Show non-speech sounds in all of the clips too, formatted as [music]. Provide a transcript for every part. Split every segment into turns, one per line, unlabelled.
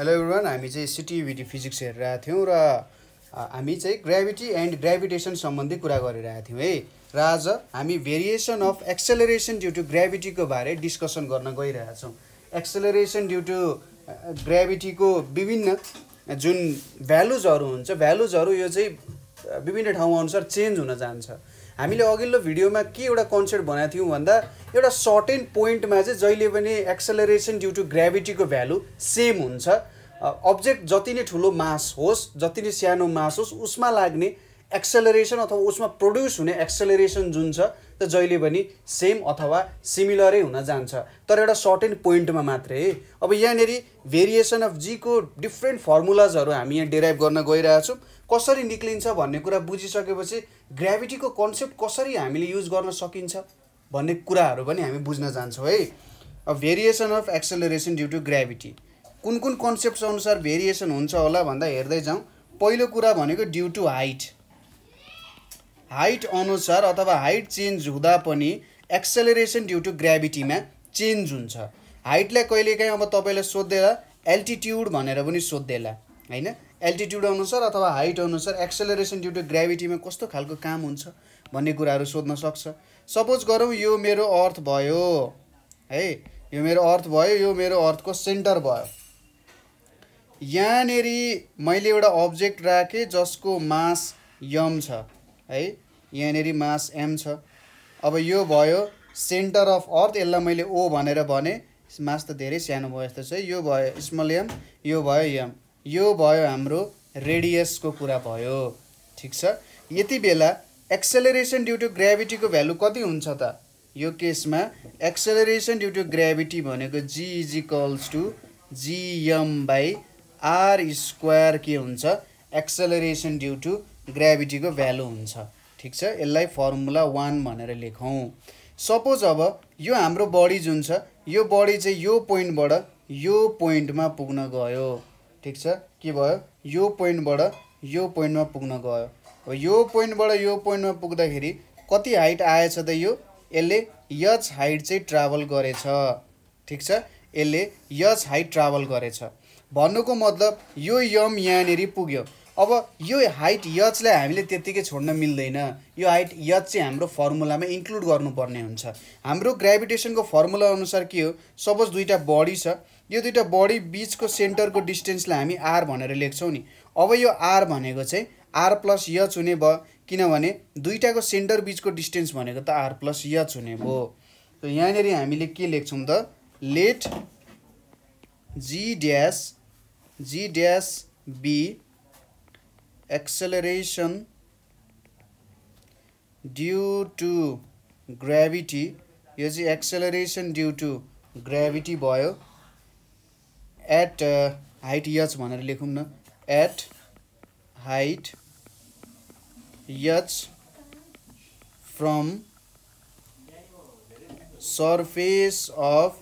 hello everyone हामी चाहिँ सिटिभिटी physics हेरिरहेको थियौँ र हामी चाहिँ ग्राभिटी एन्ड ग्राभिटेसन सम्बन्धी कुरा गरिरहेका थियौँ है र आज हामी variation of acceleration due to ग्राभिटीको बारे डिस्कसन गर्न गइरहेछौँ एक्सेलरेसन ड्यु टु ग्राभिटीको विभिन्न जुन भ्यालुजहरू हुन्छ भ्यालुजहरू यो चाहिँ विभिन्न अनुसार चेन्ज हुन जान्छ हामीले अघिल्लो भिडियोमा के एउटा कन्सेप्ट बनाएको थियौँ भन्दा एउटा सर्टेन पोइन्टमा चाहिँ जहिले पनि एक्सलरेसन ड्यु टु ग्राभिटीको भ्यालु सेम हुन्छ अब्जेक्ट जति नै ठुलो मास होस् जति नै सानो मास होस् उसमा लाग्ने एक्सलरेसन अथवा उसमा प्रड्युस हुने एक्सलरेसन जुन छ त जहिले पनि सेम अथवा सिमिलरै हुन जान्छ तर एउटा सर्टेन पोइन्टमा मात्रै है अब यहाँनिर भेरिएसन अफ जीको डिफ्रेन्ट फर्मुलाजहरू हामी यहाँ डेराइभ गर्न गइरहेछौँ कसरी निक्लिन्छ भन्ने कुरा बुझिसकेपछि ग्राभिटीको कन्सेप्ट कसरी हामीले युज गर्न सकिन्छ भन्ने कुराहरू पनि हामी बुझ्न जान्छौँ है अब variation of acceleration due to gravity कुन कुन कन्सेप्ट अनुसार भेरिएसन हुन्छ होला भन्दा हेर्दै जाउँ पहिलो कुरा भनेको ड्यु टु हाइट हाइट अनुसार अथवा हाइट चेन्ज हुँदा पनि एक्सेलरेसन ड्यु टु ग्राभिटीमा चेन्ज हुन्छ हाइटलाई कहिलेकाहीँ अब तपाईँलाई सोद्धेला एल्टिट्युड भनेर पनि सोध्दैला होइन एल्टिट्युड अनुसार अथवा हाइट अनुसार एक्सेलरेसन ड्यु टु ग्राभिटीमा कस्तो खालको काम हुन्छ भन्ने कुराहरू सोध्न सक्छ सपोज गरौँ यो मेरो अर्थ भयो है यो मेरो अर्थ भयो यो मेरो अर्थको सेन्टर भयो यहाँनिर मैले एउटा अब्जेक्ट राखेँ जसको मास यम छ है यहाँनिर मास एम छ अब यो भयो सेन्टर अफ अर्थ यसलाई मैले ओ भनेर भने मास त धेरै सानो भयो यस्तो चाहिँ यो भयो स्मल एम यो भयो यम यो भयो हाम्रो रेडियसको कुरा भयो ठिक छ यति बेला एक्सेलरेसन ड्यु टु ग्राभिटीको भ्यालु कति हुन्छ त यो केसमा एक्सेलरेसन ड्यु टु ग्राभिटी भनेको G is equals to GM by R square के हुन्छ एक्सेलरेसन ड्यु टु ग्राभिटीको भ्यालु हुन्छ ठिक छ यसलाई फर्मुला वान भनेर लेखौँ सपोज अब यो हाम्रो बडी जुन छ यो बडी चाहिँ यो पोइन्टबाट यो पोइन्टमा पुग्न गयो ठिक छ के भयो यो पोइन्टबाट यो पोइन्टमा पुग्न गयो अब यो पोइन्टबाट यो पोइन्टमा पुग्दाखेरि कति हाइट आएछ त यो यसले यच हाइट चाहिँ ट्राभल गरेछ ठिक छ यसले यच हाइट ट्राभल गरेछ भन्नुको मतलब यो यम यहाँनिर पुग्यो अब यो हाइट यचलाई हामीले त्यत्तिकै छोड्न मिल्दैन यो हाइट यच चाहिँ हाम्रो फर्मुलामा इन्क्लुड गर्नुपर्ने हुन्छ हाम्रो ग्राभिटेसनको फर्मुला अनुसार के हो सपोज दुईवटा बडी छ यो दुइटा बडी बिचको सेन्टरको डिस्टेन्सलाई हामी आर भनेर लेख्छौँ नि अब यो आर भनेको चाहिँ आर प्लस यच हुने भयो किनभने दुइटाको सेन्टर बिचको डिस्टेन्स भनेको त आर प्लस यच हुने भयो त यहाँनिर हामीले के लेख्छौँ त let G dash G dash be acceleration due to gravity यो चाहिँ एक्सेलरेसन ड्यु टु ग्राभिटी भयो एट हाइट uh, यच भनेर लेखौँ न at height H from surface of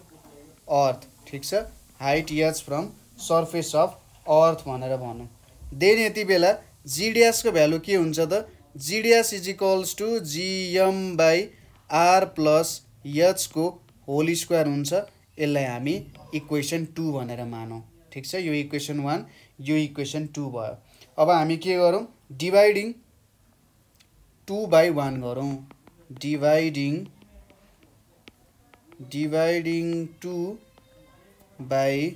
earth ठिक छ height H from surface of earth भनेर भनौँ देन यति बेला जिडिएसको भ्यालु के हुन्छ त G dash is equals to GM by R plus यचको होल स्क्वायर हुन्छ यसलाई हामी इक्वेसन टू भनेर मानौँ ठिक छ यो इक्वेसन वान यो इक्वेसन टू भयो अब हामी के गरौँ डिभाइडिङ टू बाई वान गरौँ dividing dividing two by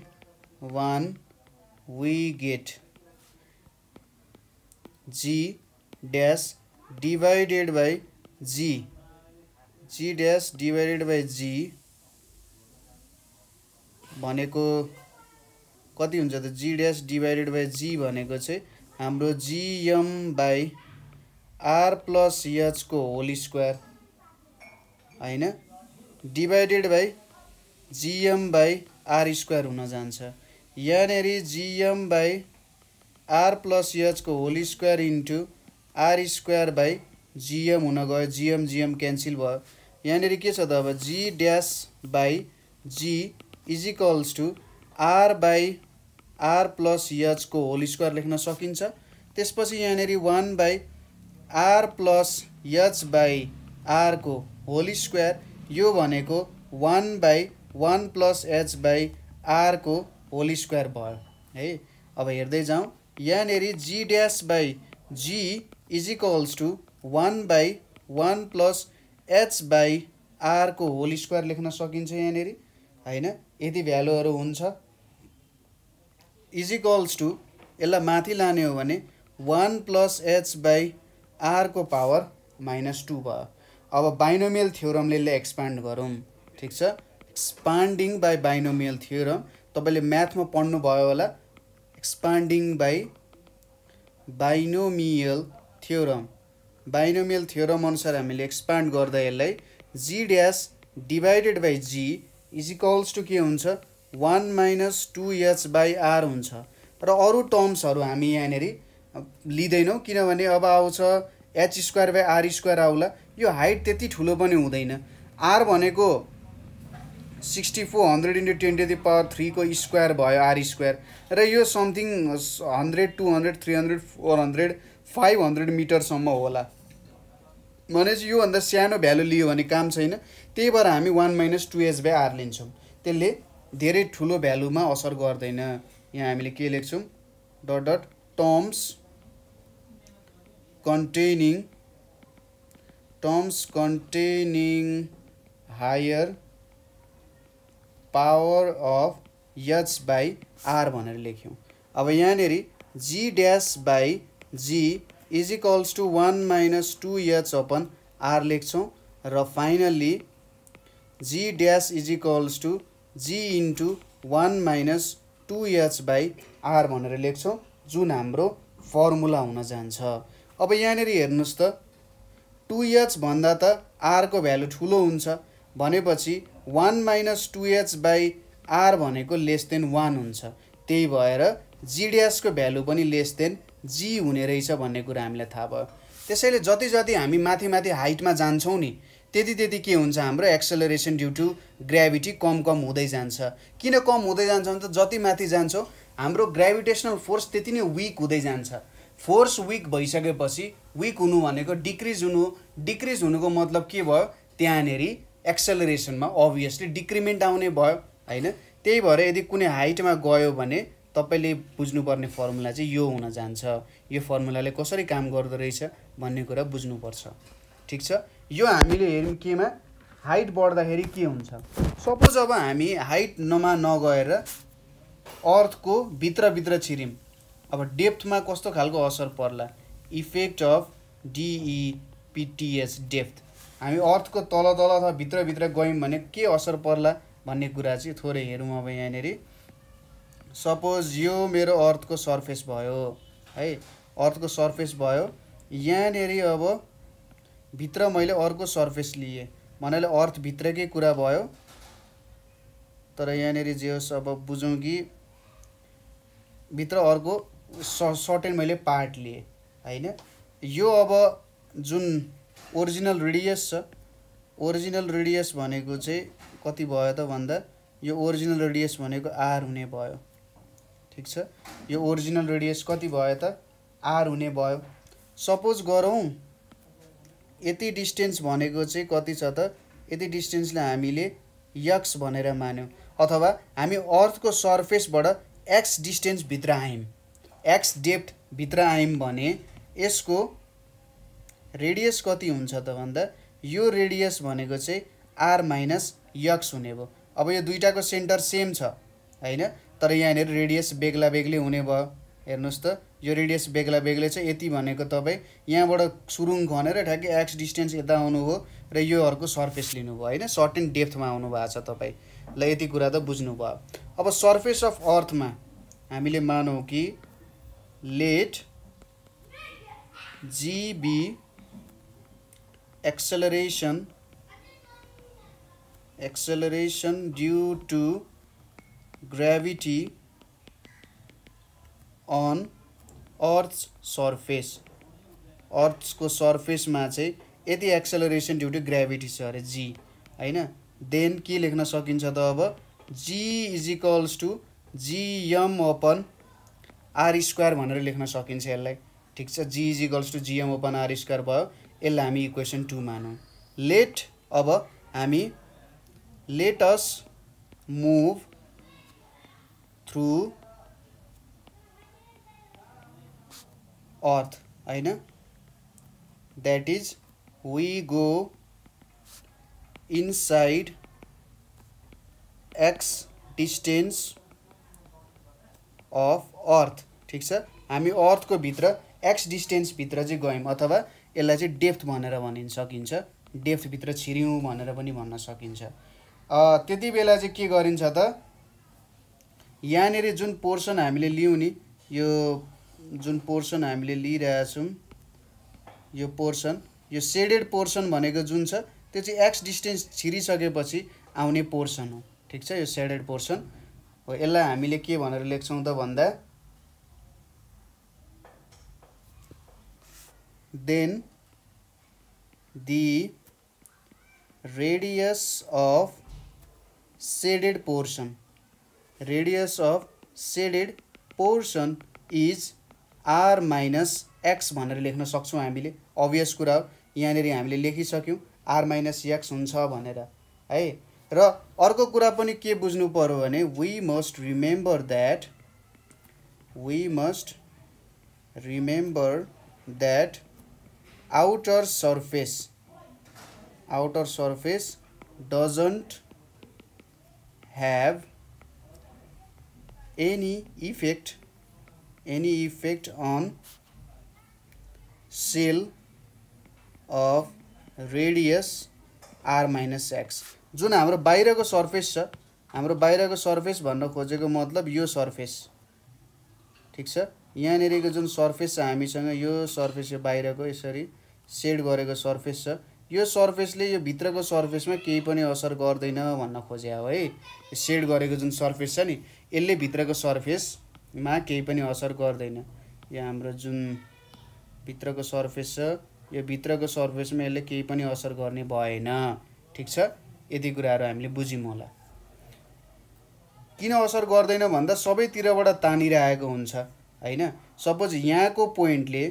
one we get G dash divided by G G dash divided by G भनेको कति हुन्छ त G dash divided by G भनेको चाहिँ हाम्रो जिएम बाई आर प्लस एचको होल स्क्वायर होइन divided by GM by R square हुन जान्छ यहाँनिर जिएम बाई आर प्लस एचको whole square into R square by GM हुन गयो जिएम जिएम क्यान्सिल भयो यहाँनिर के छ त अब G dash by G is equals to R by R plus यचको होल स्क्वायर लेख्न सकिन्छ त्यसपछि यहाँनिर one by R plus H by आरको होल स्क्वायर यो भनेको one by one plus H by आरको होल स्क्वायर भयो है अब हेर्दै जाउँ यहाँनिर G dash by G is equals to one by one plus H by आरको होल स्क्वायर लेख्न सकिन्छ यहाँनिर होइन यति भ्यालुहरू हुन्छ इजिकल्स टु यसलाई माथि लाने हो भने वान प्लस एच बाई आरको पावर माइनस टू भयो अब बाइनोमियल थ्योरमले यसले एक्सपान्ड गरौँ ठिक छ एक्सपान्डिङ बाई बाइनोमियल थ्योरम तपाईँले म्याथमा पढ्नुभयो होला expanding by binomial theorem binomial theorem अनुसार हामीले एक्सपान्ड गर्दा यसलाई G dash divided by G is equals to के हुन्छ one minus two H by R हुन्छ र अरू टर्म्सहरू हामी यहाँनिर लिँदैनौँ किनभने अब आउँछ H square by R square आउला यो हाइट त्यति ठुलो पनि हुँदैन आर भनेको sixty four hundred into twenty the power थ्रीको स्क्वायर भयो आर स्क्वायर र यो something hundred two hundred three hundred four hundred five hundred मिटरसम्म होला भनेपछि योभन्दा सानो भ्यालु लियो भने काम छैन त्यही भएर हामी one minus two H by R लिन्छौँ त्यसले धेरै ठुलो भ्यालुमा असर गर्दैन यहाँ हामीले के लेख्छौँ dot dot terms containing terms containing higher power of H by R भनेर लेख्यौँ अब यहाँनिर G dash by G is equals to one minus two H upon R लेख्छौँ र finally G dash is equals to G into one minus two H by R भनेर लेख्छौँ जुन हाम्रो फर्मुला हुन जान्छ अब यहाँनिर हेर्नुहोस् त टु एच भन्दा त आरको भ्यालु ठुलो हुन्छ भनेपछि one minus two H by R भनेको लेस देन वान हुन्छ त्यही भएर जिडिएसको भ्यालु पनि लेस देन जी हुने रहेछ भन्ने कुरा हामीलाई थाहा भयो त्यसैले जति जति हामी माथि माथि हाइटमा जान्छौँ नि त्यति त्यति के हुन्छ हाम्रो एक्सलरेसन ड्यु टु ग्राभिटी कम कम हुँदै जान्छ किन कम हुँदै जान्छ भने त जति माथि जान्छौँ हाम्रो ग्राभिटेसनल फोर्स त्यति नै विक हुँदै जान्छ फोर्स विक भइसकेपछि विक हुनु भनेको डिक्रिज हुनु डिक्रिज हुनुको मतलब के भयो त्यहाँनेरि एक्सलरेसनमा अभियसली डिक्रिमेन्ट आउने भयो होइन त्यही भएर यदि कुनै हाइटमा गयो भने तपाईँले बुझ्नुपर्ने फर्मुला चाहिँ यो हुन जान्छ यो फर्मुलाले कसरी काम गर्दो रहेछ भन्ने कुरा बुझ्नुपर्छ ठिक छ यो हामीले हेऱ्यौँ केमा हाइट बढ्दाखेरि के हुन्छ सपोज अब हामी हाइट नमा नगएर अर्थको भित्रभित्र छिरिम अब डेप्थमा कस्तो खालको असर पर्ला इफेक्ट अफ डिइपिटिएस डेप्थ हामी अर्थको तल तल अथवा भित्रभित्र गयौँ भने के असर पर्ला भन्ने कुरा चाहिँ थोरै हेरौँ अब यहाँनिर सपोज यो मेरो अर्थको सर्फेस भयो है अर्थको सर्फेस भयो यहाँनेरि अब भित्र मैले अर्को सर्फेस लिएँ भन्नाले अर्थभित्रकै कुरा भयो तर यहाँनिर जे होस् अब बुझौँ कि भित्र अर्को स सर्टेन मैले पार्ट लिएँ होइन यो अब जुन ओरिजिनल रेडियस छ ओरिजिनल रेडियस भनेको चाहिँ कति भयो त भन्दा यो ओरिजिनल रेडियस भनेको आर हुने भयो ठिक छ यो ओरिजिनल रेडियस कति भयो त आर हुने भयो सपोज गरौँ यति डिस्टेन्स भनेको चाहिँ कति छ त यति डिस्टेन्सलाई हामीले यक्स भनेर मान्यौँ अथवा हामी अर्थको सर्फेसबाट एक्स डिस्टेन्सभित्र आयौँ एक्स डेप्थभित्र आयौँ भने यसको रेडियस कति हुन्छ त भन्दा यो रेडियस भनेको चाहिँ आर माइनस यक्स हुने भयो अब यो दुइटाको सेन्टर सेम छ होइन तर यहाँनिर रेडियस बेग्ला बेग्लै हुने भयो हेर्नुहोस् त यो रेडियस बेग्ला बेग्लै छ यति भनेको तपाईँ यहाँबाट सुरुङ खनेर ठ्याक्कै एक्स डिस्टेन्स यता आउनु हो र यो अर्को सर्फेस लिनुभयो होइन सर्ट एन्ड डेप्थमा भएको छ तपाईँ ल यति कुरा त बुझ्नु भयो अब सर्फेस अफ अर्थमा हामीले मानौँ कि let G be acceleration acceleration due to gravity on earth surface अर्थको सर्फेसमा चाहिँ यति एक्सेलरेसन ड्यु टु ग्राभिटी छ अरे जी होइन देन के लेख्न सकिन्छ त अब G is equals to GM upon R square भनेर लेख्न सकिन्छ यसलाई ठिक छ G is equals to GM upon R square भयो यसलाई हामी इक्वेसन टू मानौँ लेट अब हामी लेटस मुभ थ्रु अर्थ होइन that is we go inside X distance of earth ठिक छ हामी अर्थको भित्र एक्स डिस्टेन्सभित्र चाहिँ गयौँ अथवा यसलाई चाहिँ डेप्थ भनेर भनिन सकिन्छ डेप्थभित्र छिर्यौँ भनेर पनि भन्न सकिन्छ त्यति बेला चाहिँ के गरिन्छ त यहाँनिर जुन पोर्सन हामीले लियौँ नि यो जुन पोर्सन हामीले लिइरहेछौँ यो पोर्सन यो सेडेड पोर्सन भनेको जुन छ त्यो चाहिँ एक्स डिस्टेन्स छिरिसकेपछि आउने पोर्सन हो ठिक छ यो सेडेड पोर्सन हो यसलाई हामीले के भनेर लेख्छौँ त भन्दा then the radius of shaded portion radius of shaded portion is R minus X भनेर लेख्न सक्छौँ हामीले अभियस कुरा हो यहाँनिर हामीले लेखिसक्यौँ आर माइनस एक्स हुन्छ भनेर है र अर्को कुरा पनि के बुझ्नु पऱ्यो भने we must remember that we must remember that outer surface outer surface doesn't have any effect any effect on cell of radius r minus x जुन हाम्रो बाहिरको सर्फेस छ हाम्रो बाहिरको सर्फेस भन्न खोजेको मतलब यो सर्फेस ठिक छ यहाँनिरको जुन सर्फेस छ हामीसँग यो सर्फेस यो बाहिरको यसरी सेड गरेको सर्फेस छ यो सर्फेसले यो भित्रको सर्फेसमा केही पनि असर गर्दैन भन्न खोजे हो है सेड गरेको जुन सर्फेस छ नि यसले भित्रको सर्फेसमा केही पनि असर गर्दैन यो हाम्रो जुन भित्रको सर्फेस छ यो भित्रको सर्फेसमा यसले केही पनि असर गर्ने भएन ठिक छ यति कुराहरू हामीले बुझ्यौँ होला किन असर गर्दैन भन्दा सबैतिरबाट तानिरहेको हुन्छ होइन सपोज यहाँको पोइन्टले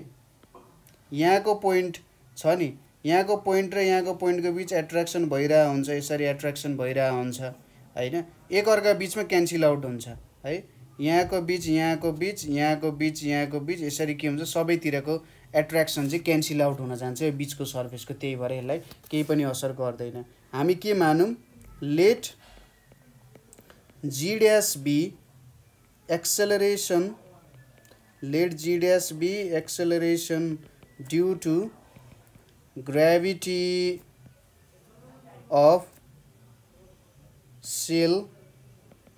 यहाँको पोइन्ट छ नि यहाँको पोइन्ट र यहाँको पोइन्टको बिच एट्र्याक्सन भइरहेको हुन्छ यसरी एट्र्याक्सन भइरहेको हुन्छ होइन एकअर्का बिचमा क्यान्सिल आउट हुन्छ है यहाँको बिच यहाँको बिच यहाँको बिच यहाँको बिच यसरी के हुन्छ सबैतिरको एट्र्याक्सन चाहिँ क्यान्सिल आउट हुन जान्छ यो बिचको सर्फेसको त्यही भएर यसलाई केही पनि असर गर्दैन हामी के मानौँ let G dash be acceleration let G dash be acceleration due to gravity of shell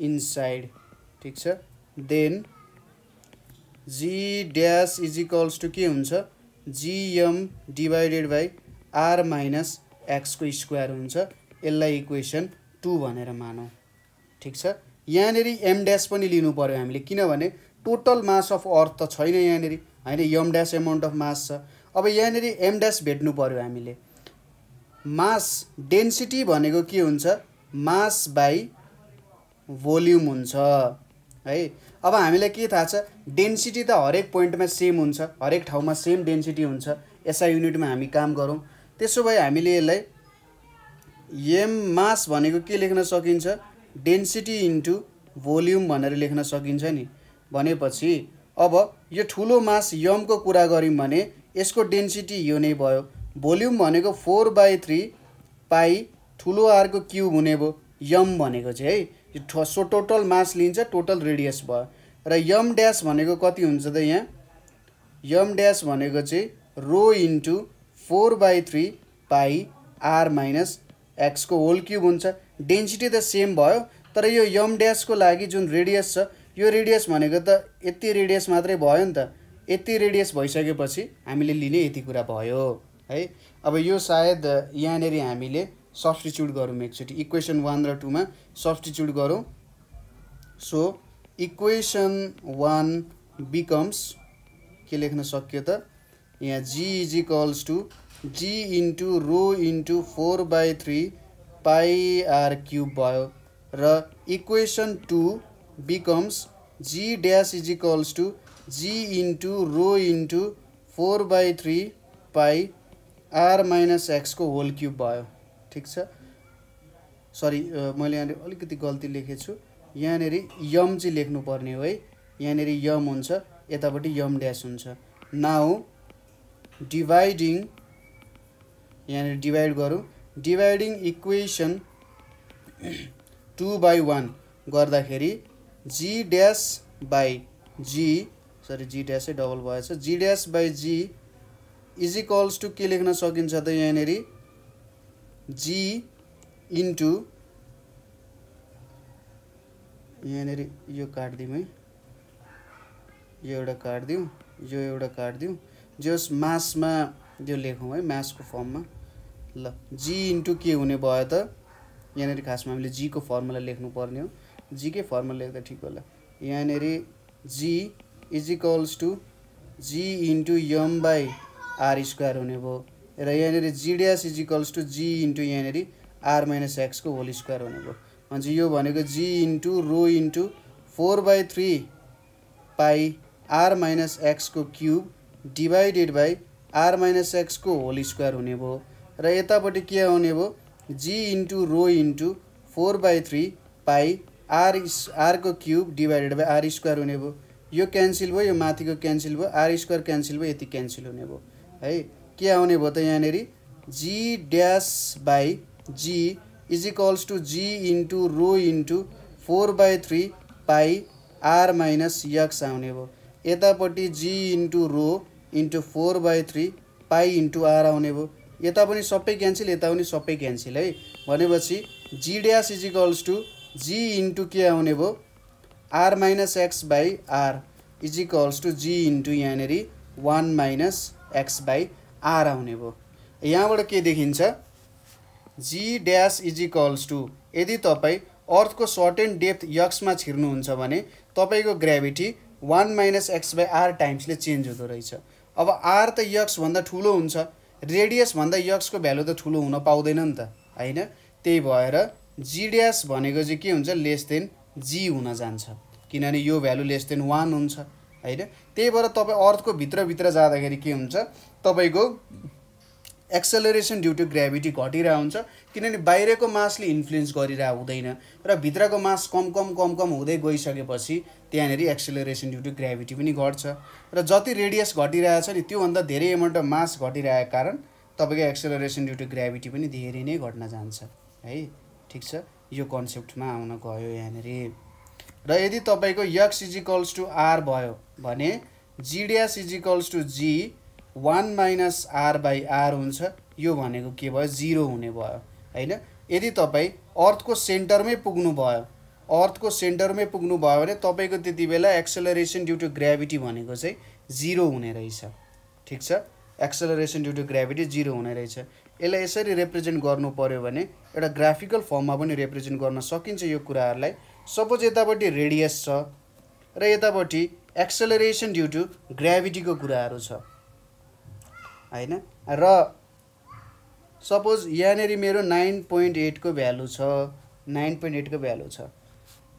inside ठिक छ then G dash is equals to के हुन्छ GM divided by R minus एक्सको स्क्वायर हुन्छ यसलाई इक्वेसन टु भनेर मानौँ ठिक छ यहाँनिर एम ड्यास पनि लिनु पऱ्यो हामीले किनभने टोटल मास अफ अर्थ त छैन यहाँनिर होइन यम ड्यास एमाउन्ट अफ मास छ अब यहाँनिर एम ड्यास भेट्नु पऱ्यो हामीले मास डेन्सिटी भनेको के हुन्छ मास बाई भोल्युम हुन्छ है अब हामीलाई के थाहा छ डेन्सिटी त हरेक पोइन्टमा सेम हुन्छ हरेक ठाउँमा सेम डेन्सिटी हुन्छ एसआई युनिटमा हामी काम गरौँ त्यसो भए हामीले यसलाई एम मास भनेको के लेख्न सकिन्छ डेन्सिटी इन्टु भोल्युम भनेर लेख्न सकिन्छ नि भनेपछि अब यो ठुलो मास यमको कुरा गऱ्यौँ भने यसको डेन्सिटी यो नै भयो भोल्युम भनेको फोर बाई थ्री पाई ठुलो आरको क्युब हुने भयो यम भनेको चाहिँ है सो टोटल मास लिन्छ टोटल रेडियस भयो र यम ड्यास भनेको कति हुन्छ त यहाँ यम ड्यास भनेको चाहिँ rho into four by three pi R minus एक्सको होल क्युब हुन्छ डेन्सिटी त सेम भयो तर यो यम ड्यासको लागि जुन रेडियस छ यो रेडियस भनेको त यति रेडियस मात्रै भयो नि त यति रेडियस भइसकेपछि हामीले लिने यति कुरा भयो है अब यो सायद यहाँनिर हामीले सब्सटिच्युट गरौँ एकचोटि इक्वेसन वान र टूमा सब्सटिच्युट गरौँ सो इक्वेसन वान बिकम्स के लेख्न सकियो त यहाँ G is equals to G into rho into four by three pi R cube भयो र equation two becomes G dash is equals to G into rho into four by three pi R minus एक्सको whole cube भयो ठिक छ sorry मैले यहाँनिर अलिकति गल्ती लेखेको छु यहाँनिर यम चाहिँ लेख्नुपर्ने हो है यहाँनिर यम हुन्छ यतापट्टि यम ड्यास हुन्छ नाउ डिभाइडिङ यहाँनिर डिभाइड गरौँ dividing equation two by one गर्दाखेरि G dash by G sorry G ड्यासै डबल भएछ G dash by G is equals to के लेख्न सकिन्छ त यहाँनिर जी इन्टु यहाँनिर यो काटिदिउँ है यो एउटा काटिदिउँ यो एउटा काटिदिउँ जस मासमा यो लेखौँ है मासको फर्ममा ल जी इन्टु के हुने भयो त यहाँनिर खासमा हामीले जीको फर्मुला लेख्नु पर्ने हो जीकै फर्मुला लेख्दा ठिक होला यहाँनिर G is equals to G into M by R square हुने भयो र यहाँनिर G dash is equals to G into यहाँनिर आर माइनस एक्सको होल स्क्वायर भनेको भन्छ यो भनेको G into rho into four by three pi R minus एक्सको cube divided by R minus एक्सको होल स्क्वायर हुने भयो र यतापट्टि के आउने भयो G into rho into four by three pi R आरको cube divided by R square हुने भयो यो क्यान्सिल भयो यो माथिको क्यान्सिल भयो आर स्क्वायर क्यान्सिल भयो यति क्यान्सिल हुने भयो है के आउने भयो त यहाँनिर G dash by G is equals to G into rho into four by three pi R minus X आउने भयो यतापट्टि G into rho into four by three pi into R आउने भयो यता पनि सबै क्यान्सिल यता पनि सबै क्यान्सिल है भनेपछि G dash is equals to G into के आउने भयो R minus X by R is equals to G into यहाँनिर one minus X by R आउने भयो यहाँबाट के देखिन्छ G dash is equals to यदि तपाईँ अर्थको सर्ट एन्ड डेप्थ यक्समा छिर्नुहुन्छ भने तपाईँको gravity one minus X by R टाइम्सले चेन्ज हुँदो रहेछ अब आर त यक्सभन्दा ठुलो हुन्छ रेडियसभन्दा यक्सको भ्यालु त ठुलो हुन पाउँदैन नि त होइन त्यही भएर जी ड्यास भनेको चाहिँ के हुन्छ लेस देन जी हुन जान्छ किनभने यो भ्यालु लेस देन वान हुन्छ होइन त्यही भएर तपाईँ अर्थको भित्रभित्र जाँदाखेरि के हुन्छ तपाईँको एक्सेलरेसन ड्यु टु ग्राभिटी घटिरहेको हुन्छ किनभने बाहिरको मासले इन्फ्लुएन्स गरिरहेको हुँदैन र भित्रको मास कम कम कम कम हुँदै गइसकेपछि त्यहाँनिर एक्सेलरेसन ड्यु टु ग्राभिटी पनि घट्छ र जति रेडियस घटिरहेछ नि त्योभन्दा धेरै एमाउन्ट अफ मास घटिरहेको कारण तपाईँको एक्सेलरेसन ड्यु टु ग्राभिटी पनि धेरै नै घट्न जान्छ है ठिक छ यो कन्सेप्टमा आउन गयो यहाँनिर र यदि तपाईँको यक्स इजिकल्स टु आर भयो भने G dash is equals to G one minus R by R हुन्छ यो भनेको के भयो जिरो हुने भयो होइन यदि तपाईँ अर्थको सेन्टरमै पुग्नुभयो अर्थको सेन्टरमै पुग्नुभयो भने तपाईँको त्यति बेला एक्सेलरेसन ड्यु टु ग्राभिटी भनेको चाहिँ जिरो हुने रहेछ ठिक छ acceleration due to gravity zero हुने रहेछ यसलाई यसरी रिप्रेजेन्ट गर्नु पऱ्यो भने एउटा ग्राफिकल फर्ममा पनि रिप्रेजेन्ट गर्न सकिन्छ यो कुराहरूलाई सपोज यतापट्टि रेडियस छ र यतापट्टि एक्सेलरेसन ड्यु टु ग्राभिटीको कुराहरू छ होइन र सपोज यहाँनिर मेरो नाइन पोइन्ट एटको भ्यालु छ नाइन पोइन्ट एटको भ्यालु छ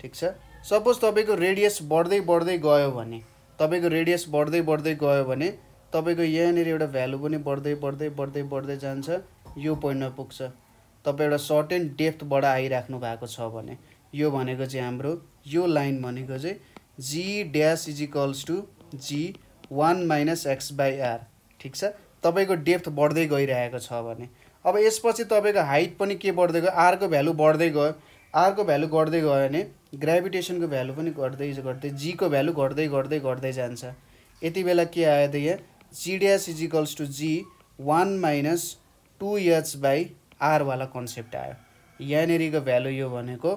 ठिक छ सपोज तपाईँको रेडियस बढ्दै बढ्दै गयो भने तपाईँको रेडियस बढ्दै बढ्दै गयो भने तपाईँको यहाँनिर एउटा भ्यालु पनि बढ्दै बढ्दै बढ्दै बढ्दै जान्छ यो पोइन्टमा पुग्छ तपाईँ एउटा सर्ट एन्ड डेप्थबाट आइराख्नु भएको छ भने यो भनेको चाहिँ हाम्रो यो लाइन भनेको चाहिँ G dash is equals to G one minus X by R ठिक छ तपाईँको डेप्थ बढ्दै गइरहेको छ भने अब यसपछि तपाईँको हाइट पनि के बढ्दै गयो आरको भ्यालु बढ्दै गयो आरको भ्यालु घट्दै गयो भने ग्राभिटेसनको भ्यालु पनि घट्दै घट्दै जीको भ्यालु घट्दै घट्दै घट्दै जान्छ यति बेला के आयो त यहाँ G dash is equals to G one minus two H by आरवाला कन्सेप्ट आयो यहाँनिरको भ्यालु यो भनेको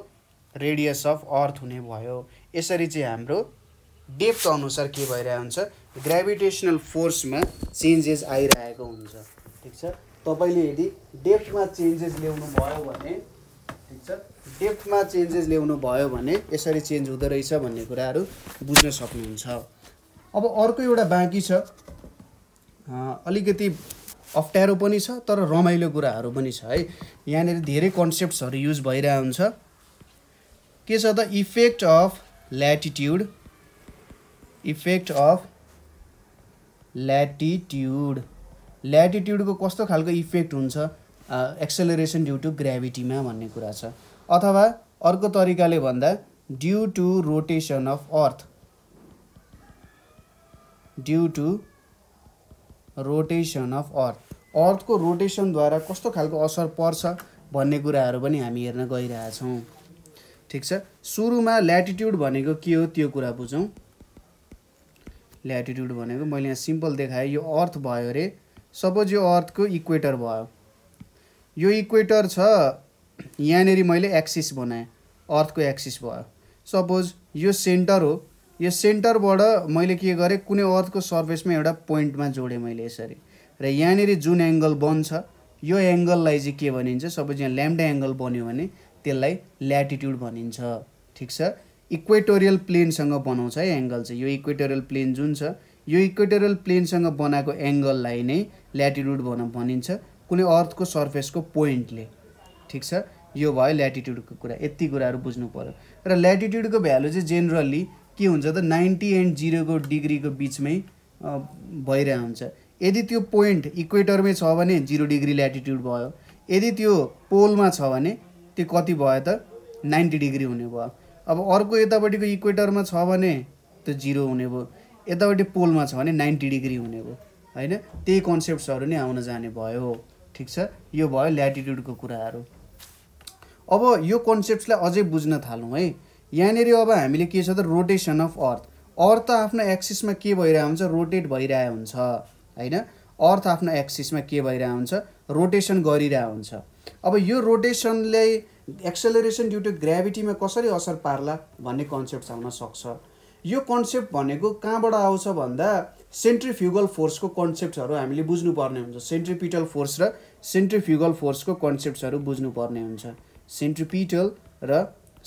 रेडियस अफ अर्थ हुने भयो यसरी चाहिँ हाम्रो डेप्थ अनुसार के भइरहेको हुन्छ ग्राभिटेसनल फोर्समा चेन्जेस आइरहेको हुन्छ ठिक छ तपाईँले यदि डेप्थमा चेन्जेस ल्याउनु भयो भने ठिक छ डेप्थमा चेन्जेस ल्याउनु भयो भने यसरी चेन्ज हुँदो रहेछ भन्ने कुराहरू बुझ्न सक्नुहुन्छ अब अर्को एउटा बाँकी छ अलिकति अप्ठ्यारो पनि छ तर रमाइलो कुराहरू पनि छ है यहाँनिर धेरै कन्सेप्ट्सहरू युज भइरहेको हुन्छ के छ त effect of latitude effect of latitude ल्याटिट्युडको कस्तो खालको इफेक्ट हुन्छ एक्सेलरेसन ड्यु टु ग्राभिटीमा भन्ने कुरा छ अथवा अर्को तरिकाले भन्दा due to rotation of earth due to rotation of earth अर्थको रोटेसनद्वारा कस्तो खालको असर पर्छ भन्ने कुराहरू पनि हामी हेर्न गइरहेछौँ ठिक छ सुरुमा ल्याटिट्युड भनेको के हो त्यो कुरा बुझौँ ल्याटिट्युड भनेको मैले यहाँ सिम्पल देखाएँ यो अर्थ भयो अरे सपोज यो अर्थको इक्वेटर भयो यो इक्वेटर छ यहाँनिर मैले एक्सिस बनाएँ अर्थको एक्सिस भयो सपोज यो सेन्टर हो यो सेन्टरबाट मैले के गरेँ कुनै अर्थको सर्फेसमा एउटा पोइन्टमा जोडेँ मैले यसरी र यहाँनिर जुन एङ्गल बन्छ यो एङ्गललाई चाहिँ के भनिन्छ सपोज यहाँ ल्याम्डा एङ्गल बन्यो भने त्यसलाई ल्याटिट्युड भनिन्छ ठिक छ इक्वेटोरियल प्लेनसँग बनाउँछ है एङ्गल चाहिँ यो इक्वेटोरियल प्लेन जुन छ यो इक्वेटोरियल प्लेनसँग बनाएको एङ्गललाई नै ल्याटिट्युड भन भनिन्छ कुनै अर्थको सर्फेसको पोइन्टले ठिक छ यो भयो ल्याटिट्युडको कुरा यति कुराहरू बुझ्नु पऱ्यो र ल्याटिट्युडको भ्यालु चाहिँ जेनरली के हुन्छ त नाइन्टी एन्ड जिरोको डिग्रीको बिचमै भइरहेको हुन्छ यदि त्यो पोइन्ट इक्वेटरमै छ भने जिरो डिग्री ल्याटिट्युड भयो यदि त्यो पोलमा छ भने त्यो कति भयो त नाइन्टी डिग्री हुने भयो अब अर्को यतापट्टिको इक्वेटरमा छ भने त्यो जिरो हुने भयो यतापट्टि पोलमा छ भने नाइन्टी डिग्री हुने भयो होइन त्यही कन्सेप्ट्सहरू नै आउन जाने भयो ठिक छ यो भयो ल्याटिट्युडको कुराहरू अब यो कन्सेप्ट्सलाई अझै बुझ्न थालौँ है यहाँनिर अब हामीले के छ त रोटेसन अफ अर्थ अर्थ आफ्नो एक्सिसमा के भइरहेको हुन्छ रोटेट भइरहेको हुन्छ होइन अर्थ आफ्नो एक्सिसमा के भइरहेको हुन्छ रोटेसन गरिरहेको हुन्छ अब यो रोटेसनले एक्सेलरेसन ड्यु टु ग्राभिटीमा कसरी असर पार्ला भन्ने कन्सेप्ट आउन सक्छ यो कन्सेप्ट भनेको कहाँबाट आउँछ भन्दा सेन्ट्रिफ्युगल फोर्सको कन्सेप्टहरू हामीले बुझ्नुपर्ने हुन्छ सेन्ट्रिपिटल फोर्स र सेन्ट्रिफ्युगल फोर्सको कन्सेप्ट्सहरू बुझ्नुपर्ने हुन्छ सेन्ट्रिपिटल र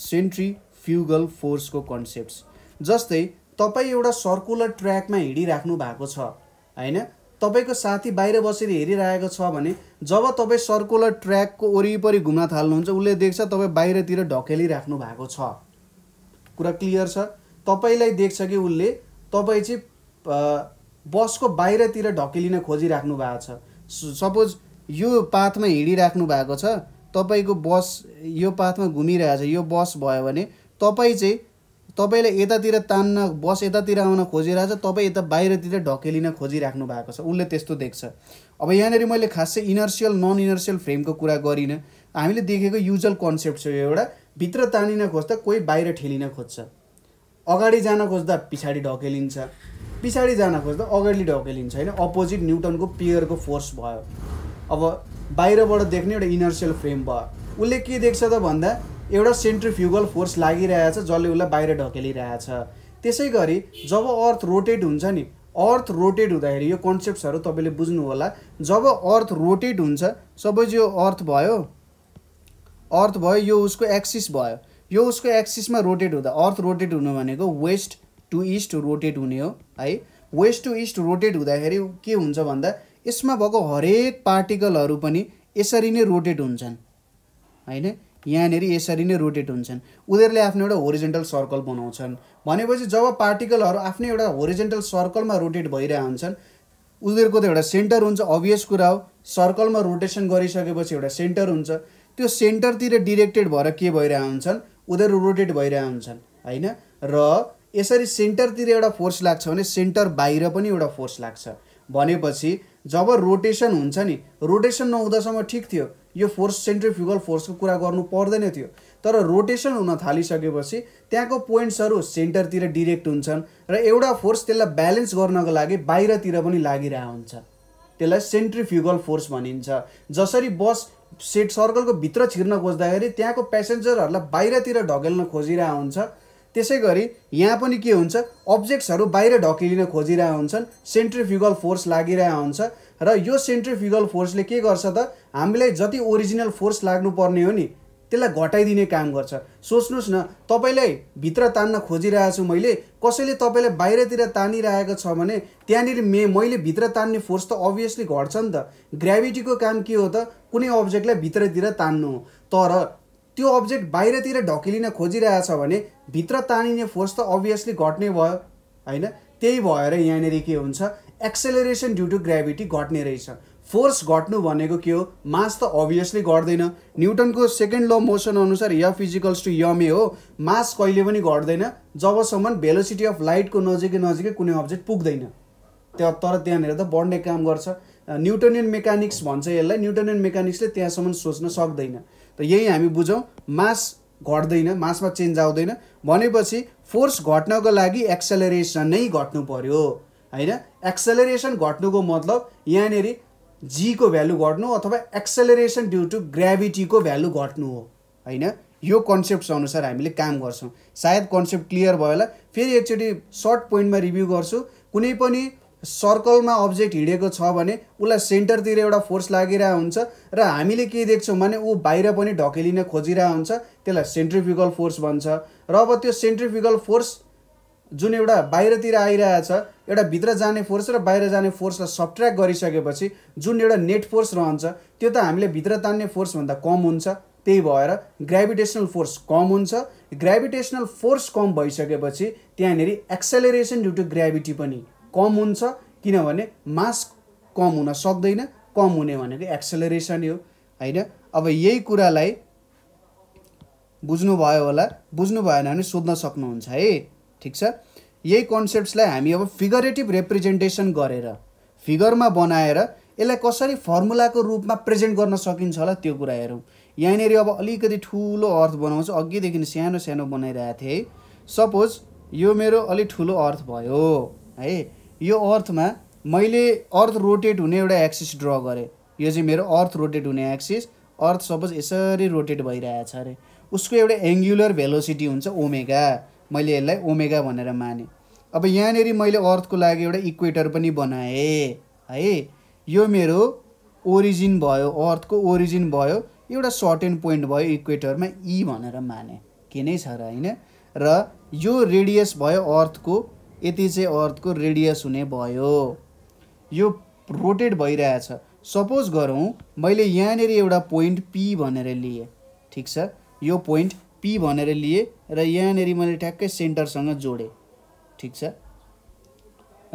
सेन्ट्रिफ्युगल फोर्सको कन्सेप्ट जस्तै तपाईँ एउटा सर्कुलर ट्र्याकमा हिँडिराख्नु भएको छ होइन तपाईँको साथी बाहिर बसेर हेरिरहेको छ भने जब तपाईँ सर्कुलर ट्र्याकको वरिपरि घुम्न थाल्नुहुन्छ उसले देख्छ तपाईँ बाहिरतिर ढकेलिराख्नु भएको छ कुरा क्लियर छ तपाईँलाई देख्छ कि उसले तपाईँ चाहिँ बसको बाहिरतिर ढकेलिन खोजिराख्नु भएको छ सपोज यो पाथमा हिँडिराख्नु भएको छ तपाईँको बस यो पाथमा घुमिरहेछ यो बस भयो भने तपाईँ चाहिँ तपाईँले यतातिर तान्न बस यतातिर आउन खोजिरहेछ तपाईँ यता बाहिरतिर ढकेलिन खोजिराख्नु भएको छ उसले त्यस्तो देख्छ अब यहाँनिर मैले खासै इनर्सियल नन इनर्सियल फ्रेमको कुरा गरिनँ हामीले देखेको युजल कन्सेप्ट छ यो एउटा भित्र तानिन खोज्दा कोही बाहिर ठेलिन खोज्छ अगाडि जान खोज्दा पछाडि ढकेलिन्छ पछाडि जान खोज्दा अगाडि ढकेलिन्छ होइन अपोजिट न्युटनको पेयरको फोर्स भयो अब बाहिरबाट देख्ने एउटा इनर्सियल फ्रेम भयो उसले के देख्छ त भन्दा एउटा सेन्ट्रिफ्युगल फोर्स लागिरहेछ जसले उसलाई बाहिर ढकेलिरहेछ त्यसै गरी जब अर्थ रोटेट हुन्छ नि अर्थ रोटेट हुँदाखेरि यो कन्सेप्ट्सहरू तपाईँले बुझ्नु होला जब अर्थ रोटेट हुन्छ सपोज यो अर्थ भयो अर्थ भयो यो उसको एक्सिस भयो यो उसको एक्सिसमा रोटेट हुँदा अर्थ रोटेट हुनु भनेको वेस्ट टु इस्ट रोटेट हुने हो है वेस्ट टु इस्ट रोटेट हुँदाखेरि के हुन्छ भन्दा यसमा भएको हरेक पार्टिकलहरू पनि यसरी नै रोटेट हुन्छन् होइन यहाँनिर यसरी नै रोटेट हुन्छन् उनीहरूले आफ्नो एउटा होरिजेन्टल सर्कल बनाउँछन् भनेपछि जब पार्टिकलहरू आफ्नै एउटा होरिजेन्टल सर्कलमा रोटेट भइरहेका हुन्छन् उनीहरूको त एउटा सेन्टर हुन्छ अभियस कुरा हो सर्कलमा रोटेसन गरिसकेपछि एउटा सेन्टर हुन्छ त्यो सेन्टरतिर डिरेक्टेड भएर के भइरहेका हुन्छन् उनीहरू रोटेट भइरहेका हुन्छन् होइन र यसरी सेन्टरतिर एउटा फोर्स लाग्छ भने सेन्टर बाहिर पनि एउटा फोर्स लाग्छ भनेपछि जब रोटेसन हुन्छ नि रोटेसन नहुँदासम्म ठिक थियो यो फोर्स सेन्ट्रिफ्युगल फोर्सको कुरा गर्नु पर्दैन थियो तर रोटेसन हुन थालिसकेपछि त्यहाँको पोइन्ट्सहरू सेन्टरतिर डिरेक्ट हुन्छन् र एउटा फोर्स त्यसलाई ब्यालेन्स गर्नको लागि बाहिरतिर पनि लागिरहेको हुन्छ त्यसलाई सेन्ट्रिफ्युगल फोर्स भनिन्छ जसरी बस सेट सर्कलको भित्र छिर्न खोज्दाखेरि त्यहाँको पेसेन्जरहरूलाई बाहिरतिर ढकेल्न खोजिरहेको हुन्छ त्यसै गरी यहाँ पनि के हुन्छ अब्जेक्ट्सहरू बाहिर ढकेलिन खोजिरहेका हुन्छन् सेन्ट्रिफ्युगल फोर्स लागिरहेको हुन्छ र यो सेन्ट्रिफ्युगल फोर्सले के गर्छ त हामीलाई जति ओरिजिनल फोर्स लाग्नुपर्ने हो नि त्यसलाई घटाइदिने काम गर्छ सोच्नुहोस् न तपाईँलाई भित्र तान्न खोजिरहेको छु मैले कसैले तपाईँलाई बाहिरतिर तानिरहेको छ भने त्यहाँनिर मे मैले भित्र तान्ने फोर्स त अभियसली घट्छ नि त ग्राभिटीको काम के हो त कुनै अब्जेक्टलाई भित्रतिर तान्नु हो तर त्यो अब्जेक्ट बाहिरतिर ढकिलिन खोजिरहेछ भने भित्र तानिने फोर्स त अभियसली घट्ने भयो होइन त्यही भएर यहाँनिर के हुन्छ एक्सेलरेसन ड्यु टु ग्राभिटी घट्ने रहेछ फोर्स घट्नु भनेको के हो मास त अभियसली घट्दैन न्युटनको सेकेन्ड ल मोसन अनुसार य फिजिकल्स टु यमे हो मास कहिले पनि घट्दैन जबसम्म भेलोसिटी अफ लाइटको नजिकै नजिकै कुनै अब्जेक्ट पुग्दैन त्यहाँ तर त्यहाँनिर त बढ्ने काम गर्छ न्युटनियन मेकानिक्स भन्छ यसलाई न्युटनियन मेकानिक्सले त्यहाँसम्म सोच्न सक्दैन त यही हामी बुझौँ मास घट्दैन मासमा चेन्ज आउँदैन भनेपछि फोर्स घट्नको लागि एक्सेलरेसन नै घट्नु पऱ्यो होइन एक्सेलरेसन घट्नुको मतलब यहाँनिर जीको भ्यालु घट्नु अथवा एक्सेलरेसन ड्यु टु ग्राभिटीको भ्यालु घट्नु हो होइन यो कन्सेप्ट अनुसार हामीले काम गर्छौँ सायद कन्सेप्ट क्लियर भयो होला फेरि एकचोटि सर्ट पोइन्टमा रिभ्यू गर्छु कुनै पनि सर्कलमा अब्जेक्ट हिँडेको छ भने उसलाई सेन्टरतिर एउटा फोर्स लागिरहेको हुन्छ र हामीले के देख्छौँ भने ऊ बाहिर पनि ढकेलिन खोजिरहेको हुन्छ त्यसलाई सेन्ट्रिफिकल फोर्स भन्छ र अब त्यो सेन्ट्रिफिकल फोर्स जुन एउटा बाहिरतिर आइरहेछ एउटा भित्र जाने फोर्स र बाहिर जाने फोर्सलाई सब्ट्र्याक गरिसकेपछि जुन एउटा नेट फोर्स रहन्छ त्यो त हामीले भित्र तान्ने फोर्सभन्दा कम हुन्छ त्यही भएर ग्राभिटेसनल फोर्स कम हुन्छ ग्राभिटेसनल फोर्स कम भइसकेपछि त्यहाँनिर एक्सेलेरेसन ड्यु टु ग्राभिटी पनि कम हुन्छ किनभने मास कम हुन सक्दैन कम हुने भनेको एक्सेलरेसन हो होइन अब यही कुरालाई बुझ्नुभयो होला बुझ्नु भएन भने सोध्न सक्नुहुन्छ है ठिक छ यही कन्सेप्ट्सलाई हामी अब फिगरेटिभ रिप्रेजेन्टेसन गरेर फिगरमा बनाएर यसलाई कसरी फर्मुलाको रूपमा प्रेजेन्ट गर्न सकिन्छ होला त्यो कुरा हेरौँ यहाँनिर अब अलिकति ठुलो अर्थ बनाउँछु अघिदेखि सानो सानो बनाइरहेको थिएँ है सपोज यो मेरो अलिक ठुलो अर्थ भयो है यो अर्थमा मैले अर्थ रोटेट हुने एउटा एक्सिस ड्र गरेँ यो चाहिँ मेरो अर्थ रोटेट हुने एक्सिस अर्थ सपोज यसरी रोटेट भइरहेछ अरे उसको एउटा एङ्गुलर भेलोसिटी हुन्छ ओमेगा मैले यसलाई ओमेगा भनेर माने अब यहाँनिर मैले अर्थको लागि एउटा इक्वेटर पनि बनाएँ है यो मेरो ओरिजिन भयो अर्थको ओरिजिन भयो एउटा सर्ट एन्ड पोइन्ट भयो इक्वेटरमा ई भनेर माने के नै छ र होइन र यो रेडियस भयो अर्थको यति चाहिँ अर्थको रेडियस हुने भयो यो रोटेट भइरहेछ सपोज गरौँ मैले यहाँनिर एउटा पोइन्ट पी भनेर लिएँ ठिक छ यो पोइन्ट पी भनेर लिएँ र यहाँनिर मैले ठ्याक्कै सेन्टरसँग जोडेँ ठिक छ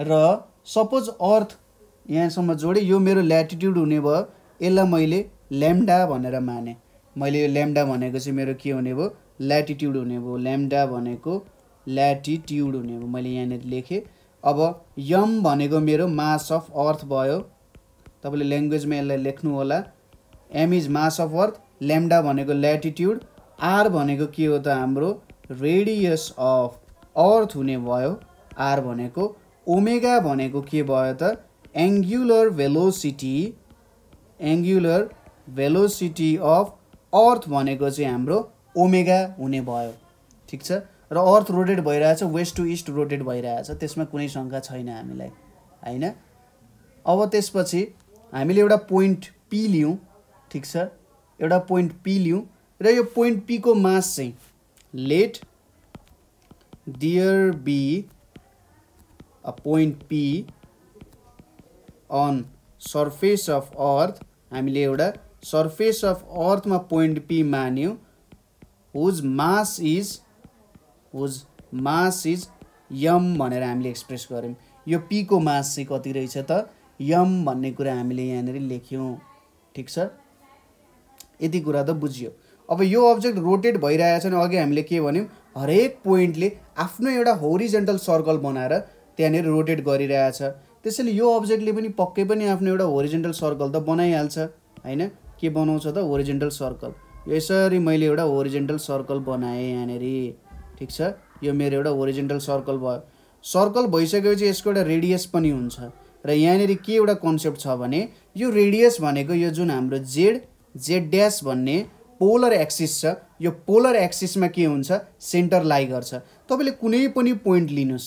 र सपोज अर्थ यहाँसम्म जोडेँ यो मेरो ल्याटिट्युड हुने भयो यसलाई मैले ल्याम्डा भनेर माने मैले यो ल्याम्डा भनेको चाहिँ मेरो के हुने भयो ल्याटिट्युड हुने भयो ल्याम्डा भनेको ल्याटिट्युड हुने भयो मैले यहाँनिर लेखेँ अब यम भनेको मेरो मास अफ अर्थ भयो तपाईँले ल्याङ्ग्वेजमा यसलाई लेख्नु होला M is mass of earth lambda भनेको ल्याटिट्युड आर भनेको के हो त हाम्रो रेडियस अफ अर्थ हुने भयो आर भनेको ओमेगा भनेको के भयो त angular velocity angular velocity of earth भनेको चाहिँ हाम्रो ओमेगा हुने भयो ठिक छ र अर्थ रोटेट भइरहेछ वेस्ट टु इस्ट रोटेट भइरहेछ त्यसमा कुनै शङ्का छैन हामीलाई होइन अब त्यसपछि हामीले एउटा पोइन्ट पी लियौँ ठिक छ एउटा पोइन्ट पी लियौँ र यो पोइन्ट पीको मास चाहिँ let there be a point P on surface of earth हामीले एउटा सर्फेस अफ अर्थमा पोइन्ट पी मान्यौँ whose mass is whose mass is M भनेर हामीले एक्सप्रेस गऱ्यौँ यो पीको मास चाहिँ कति रहेछ त यम भन्ने कुरा हामीले यहाँनिर लेख्यौँ ठिक छ यति कुरा त बुझ्यो अब यो अब्जेक्ट रोटेट भइरहेछ भने अघि हामीले के भन्यौँ हरेक पोइन्टले आफ्नो एउटा होरिजेन्टल सर्कल बनाएर त्यहाँनिर रोटेट गरिरहेछ त्यसैले यो अब्जेक्टले पनि पक्कै पनि आफ्नो एउटा होरिजेन्टल सर्कल त बनाइहाल्छ होइन के बनाउँछ त होरिजेन्टल सर्कल यसरी मैले एउटा होरिजेन्टल सर्कल बनाएँ यहाँनिर ठिक छ यो मेरो एउटा होरिजेन्टल सर्कल भयो सर्कल भइसकेपछि यसको एउटा रेडियस पनि हुन्छ र यहाँनिर के एउटा कन्सेप्ट छ भने यो रेडियस भनेको यो जुन हाम्रो जेड जेड ड्यास भन्ने पोलर एक्सिस छ यो पोलर एक्सिसमा के हुन्छ सेन्टर लाइ गर्छ तपाईँले कुनै पनि पोइन्ट लिनुहोस्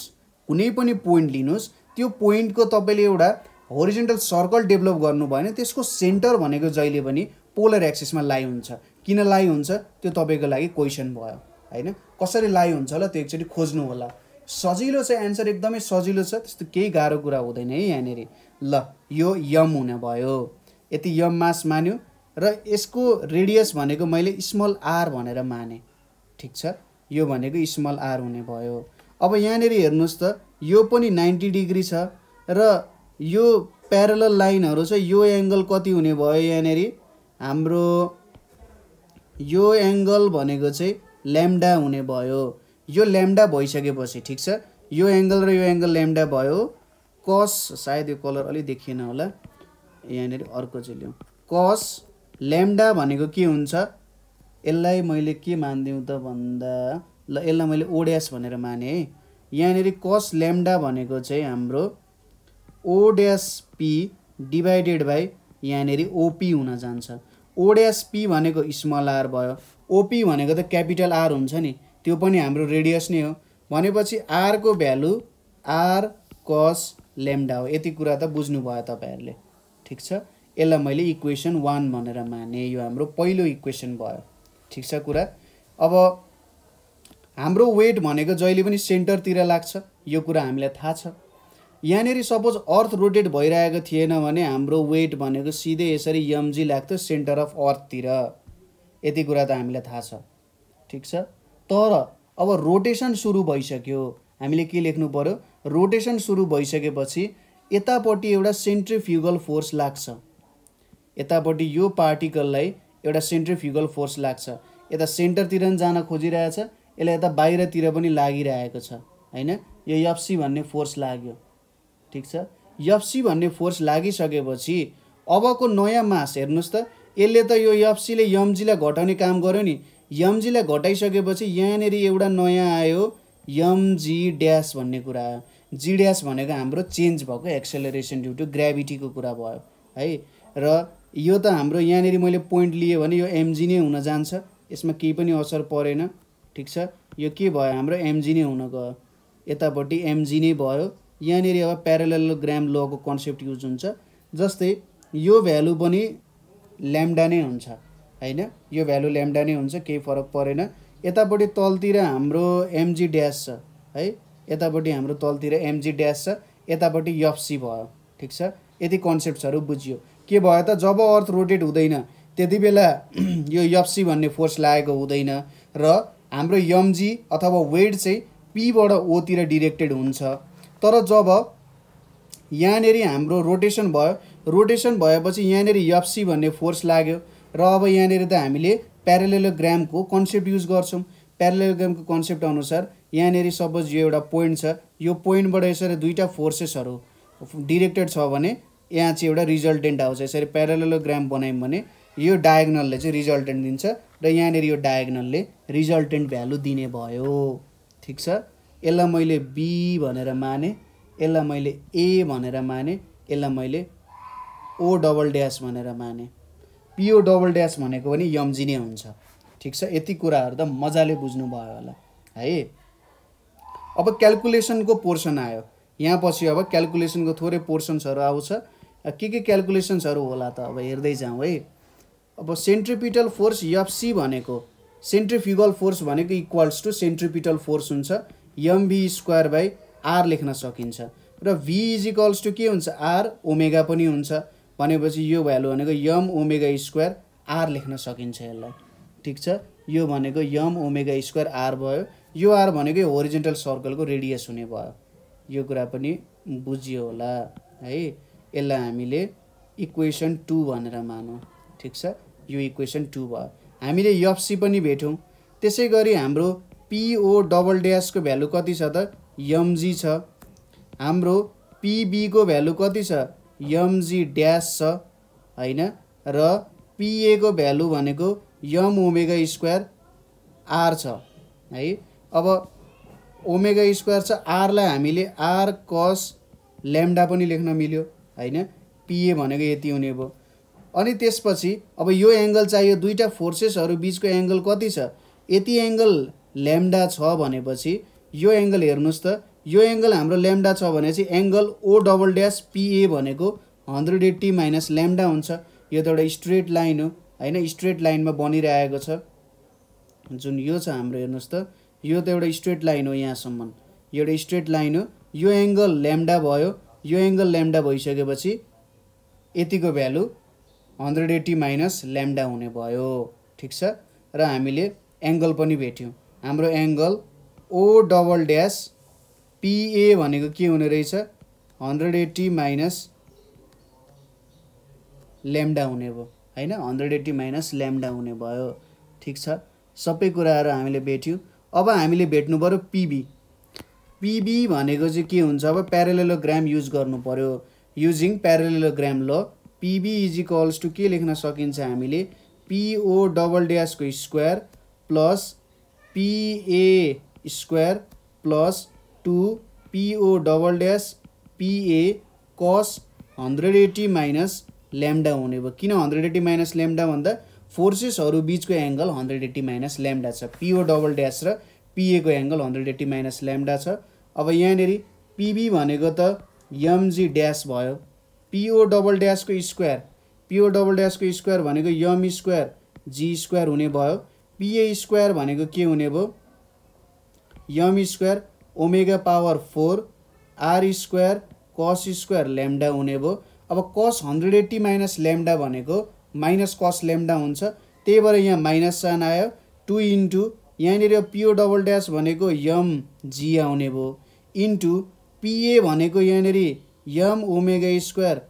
कुनै पनि पोइन्ट लिनुहोस् त्यो पोइन्टको तपाईँले एउटा होरिजेन्टल सर्कल डेभलप गर्नुभयो भने त्यसको सेन्टर भनेको जहिले पनि पोलर एक्सिसमा लाइ हुन्छ किन लाइ हुन्छ त्यो तपाईँको लागि क्वेसन भयो होइन कसरी लाइ हुन्छ होला त्यो एकचोटि खोज्नु होला सजिलो छ एन्सर एकदमै सजिलो छ त्यस्तो केही गाह्रो कुरा हुँदैन है यहाँनिर ल यो यम हुने भयो यति यम मास मान्यो र यसको रेडियस भनेको मैले स्मल आर भनेर माने ठिक छ यो भनेको स्मल आर हुने भयो अब यहाँनिर हेर्नुहोस् त यो पनि नाइन्टी डिग्री छ र यो प्यारल लाइनहरू छ यो एङ्गल कति हुने भयो यहाँनिर हाम्रो यो एङ्गल भनेको चाहिँ ल्याम्डा हुने भयो यो ल्याम्डा भइसकेपछि ठिक छ यो एङ्गल र यो एङ्गल ल्याम्डा भयो कस सायद यो कलर अलिक देखिएन होला यहाँनिर अर्को चाहिँ ल्याउँ कस ल्याम्डा भनेको के हुन्छ यसलाई मैले के मानिदिउँ त भन्दा ल यसलाई मैले ओड्यास भनेर माने है यहाँनिर कस ल्याम्डा भनेको चाहिँ हाम्रो ओड्यास पी डिभाइडेड बाई यहाँनिर ओपी हुन जान्छ ओड्यास पी भनेको स्मल आर भयो ओपी भनेको त क्यापिटल आर हुन्छ नि त्यो पनि हाम्रो रेडियस नै हो भनेपछि आरको भ्यालु आर कस ल्याम्डा हो यति कुरा त बुझ्नु भयो तपाईँहरूले ठिक छ यसलाई मैले इक्वेसन वान भनेर माने यो हाम्रो पहिलो इक्वेसन भयो ठिक छ कुरा अब हाम्रो वेट भनेको जहिले पनि सेन्टरतिर लाग्छ यो कुरा हामीलाई थाहा छ यहाँनिर सपोज अर्थ रोटेट भइरहेको थिएन भने हाम्रो वेट भनेको सिधै यसरी यमजी लाग्थ्यो सेन्टर अफ अर्थतिर यति कुरा त हामीलाई थाहा छ ठिक छ तर अब रोटेसन सुरु भइसक्यो हामीले के लेख्नु पऱ्यो रोटेसन सुरु भइसकेपछि यतापट्टि एउटा सेन्ट्रिफ्युगल फोर्स लाग्छ यतापट्टि यो पार्टिकललाई एउटा सेन्ट्रिफ्युगल फोर्स लाग्छ यता सेन्टरतिर पनि जान खोजिरहेछ यसलाई यता बाहिरतिर पनि लागिरहेको छ होइन यो यप्सी भन्ने फोर्स लाग्यो ठिक छ यप्सी भन्ने फोर्स लागिसकेपछि अबको नयाँ मास हेर्नुहोस् त यसले त यो यप्सीले यमजीलाई घटाउने काम गर्यो नि यमजीलाई घटाइसकेपछि यहाँनिर एउटा नयाँ आयो यमजी ड्यास भन्ने कुरा आयो जी ड्यास भनेको हाम्रो चेन्ज भएको एक्सेलरेसन ड्यु टु ग्राभिटीको कुरा भयो है र यो त हाम्रो यहाँनिर मैले पोइन्ट लिएँ भने यो एमजी नै हुन जान्छ यसमा केही पनि असर परेन ठिक छ यो के भयो हाम्रो एमजी नै हुन गयो यतापट्टि एमजी नै भयो यहाँनिर अब प्यारल ग्राम लको कन्सेप्ट युज हुन्छ जस्तै यो भ्यालु पनि ल्याम्डा नै हुन्छ होइन यो भ्यालु ल्याम्डा नै हुन्छ केही फरक परेन यतापट्टि तलतिर हाम्रो एमजी ड्यास छ है यतापट्टि हाम्रो तलतिर एमजी ड्यास छ यतापट्टि यफसी भयो ठिक छ यति कन्सेप्ट्सहरू बुझियो के भयो त जब अर्थ रोटेट हुँदैन त्यति बेला [clears throat] यो यप्सी भन्ने फोर्स लागेको हुँदैन र हाम्रो यमजी अथवा वेड चाहिँ पीबाट ओतिर डिरेक्टेड हुन्छ तर जब यहाँनिर हाम्रो रोटेसन भयो रोटेसन भएपछि यहाँनिर यप्सी भन्ने फोर्स लाग्यो र अब यहाँनिर त हामीले प्यारालेलोग्रामको कन्सेप्ट युज गर्छौँ प्यारालेलोग्रामको कन्सेप्ट अनुसार यहाँनिर सपोज यो एउटा पोइन्ट छ यो पोइन्टबाट यसरी दुईवटा फोर्सेसहरू डिरेक्टेड छ भने यहाँ चाहिँ एउटा रिजल्टेन्ट आउँछ यसरी प्यारालोग्राम बनायौँ भने यो डायगनलले चाहिँ रिजल्टेन्ट दिन्छ र यहाँनिर यो डायगनलले रिजल्टेन्ट भ्यालु दिने भयो ठिक छ यसलाई मैले बी भनेर माने यसलाई मैले ए भनेर माने यसलाई मैले ओ डबल ड्यास भनेर माने पिओ डबल ड्यास भनेको पनि यमजी नै हुन्छ ठिक छ यति कुराहरू त मजाले बुझ्नुभयो होला है अब क्यालकुलेसनको पोर्सन आयो यहाँ पछि अब क्यालकुलेसनको थोरै पोर्सन्सहरू आउँछ के के क्यालकुलेसन्सहरू होला त अब हेर्दै जाउँ है अब सेन्ट्रिपिटल फोर्स यफसी भनेको सेन्ट्रिफ्युगल फोर्स भनेको इक्वल्स टु सेन्ट्रिपिटल फोर्स हुन्छ एमभी स्क्वायर बाई आर लेख्न सकिन्छ र भी इज इक्वल्स टु के हुन्छ आर ओमेगा पनि हुन्छ भनेपछि यो भ्यालु भनेको यम ओमेगा स्क्वायर आर लेख्न सकिन्छ यसलाई ठिक छ यो भनेको यम ओमेगा स्क्वायर आर भयो यो आर भनेको होरिजेन्टल सर्कलको रेडियस हुने भयो यो कुरा पनि बुझियो होला है यसलाई हामीले इक्वेसन टू भनेर मानौँ ठिक छ यो इक्वेसन टू भयो हामीले यफसी पनि भेट्यौँ त्यसै गरी हाम्रो पिओ डबल ड्यासको भ्यालु कति छ त यमजी छ हाम्रो पिबीको भ्यालु कति छ यमजी ड्यास छ होइन र पिएको भ्यालु भनेको यम ओमेगा स्क्वायर आर छ है अब ओमेगा स्क्वायर छ आरलाई हामीले आर कस ल्याम्डा पनि लेख्न मिल्यो होइन पिए भनेको यति हुने भयो अनि त्यसपछि अब यो एङ्गल चाहियो दुईवटा फोर्सेसहरू बिचको एङ्गल कति छ यति एङ्गल ल्याम्डा छ भनेपछि यो एङ्गल हेर्नुहोस् त यो एङ्गल हाम्रो ल्याम्डा छ भने चाहिँ एङ्गल ओ डबल ड्यास पिए भनेको हन्ड्रेड एट्टी माइनस ल्याम्डा हुन्छ यो त एउटा स्ट्रेट लाइन हो होइन स्ट्रेट लाइनमा बनिरहेको छ जुन यो छ हाम्रो हेर्नुहोस् त यो त एउटा स्ट्रेट लाइन हो यहाँसम्म एउटा स्ट्रेट लाइन हो यो एङ्गल ल्याम्डा भयो यो एङ्गल ल्याम्डा भइसकेपछि यतिको value hundred eighty minus lambda हुने भयो ठिक छ र हामीले एङ्गल पनि भेट्यौँ हाम्रो एङ्गल ओ डबल ड्यास पिए भनेको के हुने रहेछ हन्ड्रेड एट्टी माइनस ल्याम्डा हुने भयो होइन हन्ड्रेड एट्टी माइनस ल्याम्डा हुने भयो ठिक छ सबै कुराहरू हामीले भेट्यौँ अब हामीले भेट्नु पऱ्यो पिबी पिबी भनेको चाहिँ के हुन्छ अब प्यारेलोग्राम युज गर्नु पऱ्यो युजिङ प्यारेलोग्राम ल पिबी इज इक्वल्स टु के लेख्न सकिन्छ हामीले पिओ डबल ड्यासको square plus PA square plus two PO double dash PA cos hundred eighty minus lambda हुने भयो किन हन्ड्रेड एट्टी माइनस ल्याम्डा भन्दा फोर्सेसहरू बिचको angle hundred eighty minus lambda छ पिओ डबल ड्यास र पिएको angle hundred eighty minus lambda छ अब यहाँनिर पिबी भनेको त यमजी ड्यास भयो पिओ डबल ड्यासको स्क्वायर पिओ डबल ड्यासको स्क्वायर भनेको यम स्क्वायर जी स्क्वायर हुने भयो पिए स्क्वायर भनेको के हुने भयो M square omega power four R square cos square lambda हुने भयो अब cos hundred eighty minus lambda भनेको माइनस कस ल्याम्डा हुन्छ त्यही भएर यहाँ माइनस साइन आयो टु इन्टु यहाँनिर पिओ डबल ड्यास भनेको यम जी आउने भयो इन्टु पिए भनेको यहाँनिर M omega square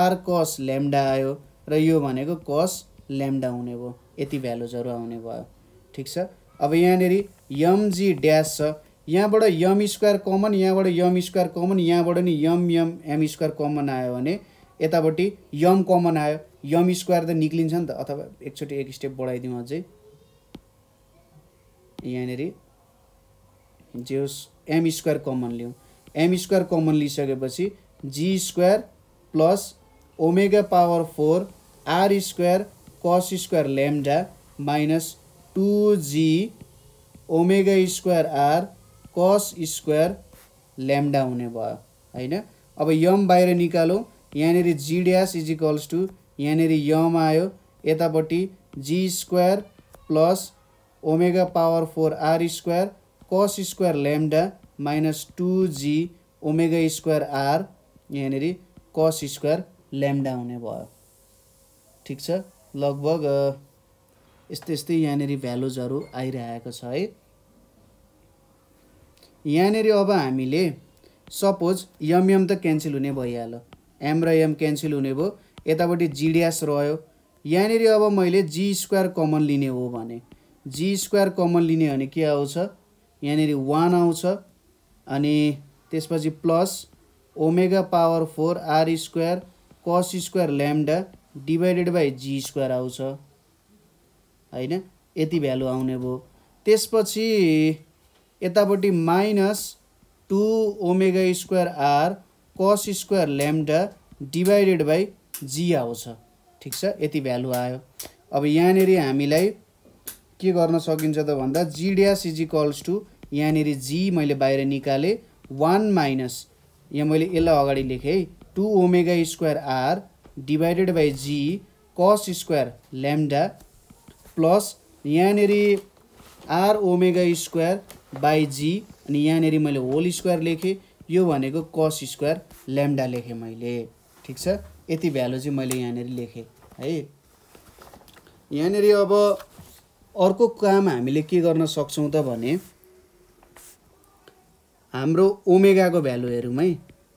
R cos lambda आयो र यो भनेको कस ल्याम्डा हुने भयो यति भ्यालुजहरू आउने भयो ठिक छ अब यहाँनिर यमजी ड्यास छ यहाँबाट यम स्क्वायर कमन यहाँबाट यम स्क्वायर कमन यहाँबाट नि यम यम एम स्क्वायर कमन आयो भने यतापट्टि यम कमन आयो यम स्क्वायर त निक्लिन्छ नि त अथवा एकचोटि एक स्टेप बढाइदिउँ अझै यहाँनिर जे होस् एम स्क्वायर कमन लिउँ एम स्क्वायर कमन लिइसकेपछि G square plus omega power four R square cos square lambda minus two G omega square R cos square lambda हुने भयो होइन अब यम बाहिर निकालौँ यहाँनिर G dash is equals to यहाँनिर यम आयो यतापट्टि G square plus omega power four R square cos square lambda minus two G omega square R यहाँनिर कस स्क्वायर ल्याम्डा हुने भयो ठिक छ लगभग यस्तै यस्तै यहाँनिर भ्यालुजहरू आइरहेको छ है यहाँनिर अब हामीले सपोज यमयम त क्यान्सल हुने भइहाल्यो एम र एम क्यान्सल हुने भयो यतापट्टि जिडिएस रह्यो यहाँनिर अब मैले जी स्क्वायर कमन लिने हो भने जी स्क्वायर कमन लिने हो भने के आउँछ यहाँनिर वान आउँछ अनि त्यसपछि plus omega power four R square cos square lambda divided by G square आउँछ होइन यति भ्यालु आउने भयो त्यसपछि यतापट्टि minus two omega square R cos square lambda divided by G आउँछ ठिक छ यति भ्यालु आयो अब यहाँनिर हामीलाई के गर्न सकिन्छ त भन्दा G dash is equals to यहाँनिर जी मैले बाहिर निकाले वान माइनस यहाँ मैले यसलाई अगाडि लेखेँ है two omega square R divided by G cos square lambda plus यहाँनिर R omega square by G अनि यहाँनिर मैले होल स्क्वायर लेखेँ यो भनेको कस स्क्वायर ल्याम्डा लेखेँ मैले ठिक छ यति भ्यालु चाहिँ मैले यहाँनिर लेखेँ है यहाँनिर अब अर्को काम हामीले के गर्न सक्छौँ त भने हाम्रो ओमेगाको भ्यालु हेरौँ है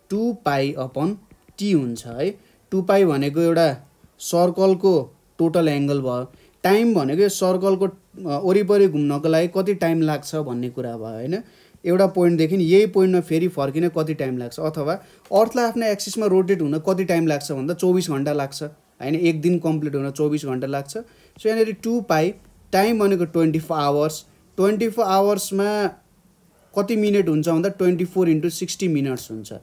टु पाई अपन टी हुन्छ है टु पाई भनेको एउटा सर्कलको टोटल एङ्गल भयो टाइम भनेको यो सर्कलको वरिपरि घुम्नको लागि कति टाइम लाग्छ भन्ने कुरा भयो होइन एउटा पोइन्टदेखि यही पोइन्टमा फेरि फर्किन कति टाइम लाग्छ अथवा अर्थलाई आफ्नो एक्सिसमा रोटेट हुन कति टाइम लाग्छ भन्दा चौबिस घन्टा लाग्छ होइन एक दिन कम्प्लिट हुन चौबिस घन्टा लाग्छ सो यहाँनिर टु पाई टाइम भनेको twenty four hours twenty four आवर्समा कति मिनट हुन्छ भन्दा twenty four into sixty minutes हुन्छ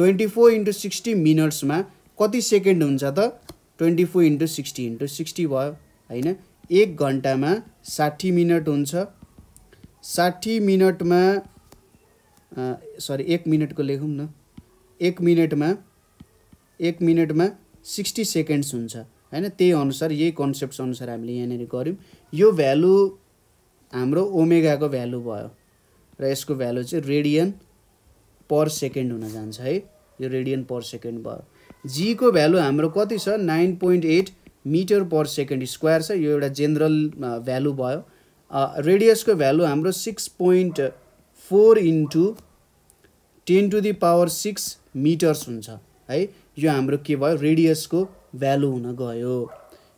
ट्वेन्टी फोर इन्टु सिक्सटी मिनट्समा कति सेकेन्ड हुन्छ त twenty four into sixty into sixty भयो होइन एक घन्टामा साठी मिनट हुन्छ साठी मिनटमा सरी एक मिनटको लेखौँ न एक मिनटमा एक मिनटमा सिक्सटी सेकेन्ड्स हुन्छ होइन त्यही अनुसार यही कन्सेप्ट अनुसार हामीले यहाँनिर गऱ्यौँ यो भ्यालु हाम्रो ओमेगाको भ्यालु भयो र यसको भ्यालु चाहिँ रेडियन पर सेकेन्ड हुन जान्छ है यो रेडियन पर सेकेन्ड भयो जीको भ्यालु हाम्रो कति छ nine point eight meter per second square छ यो एउटा जेनरल भ्यालु भयो रेडियसको भ्यालु हाम्रो six point four into ten to the power six meters हुन्छ है यो हाम्रो के भयो रेडियसको भ्यालु हुन गयो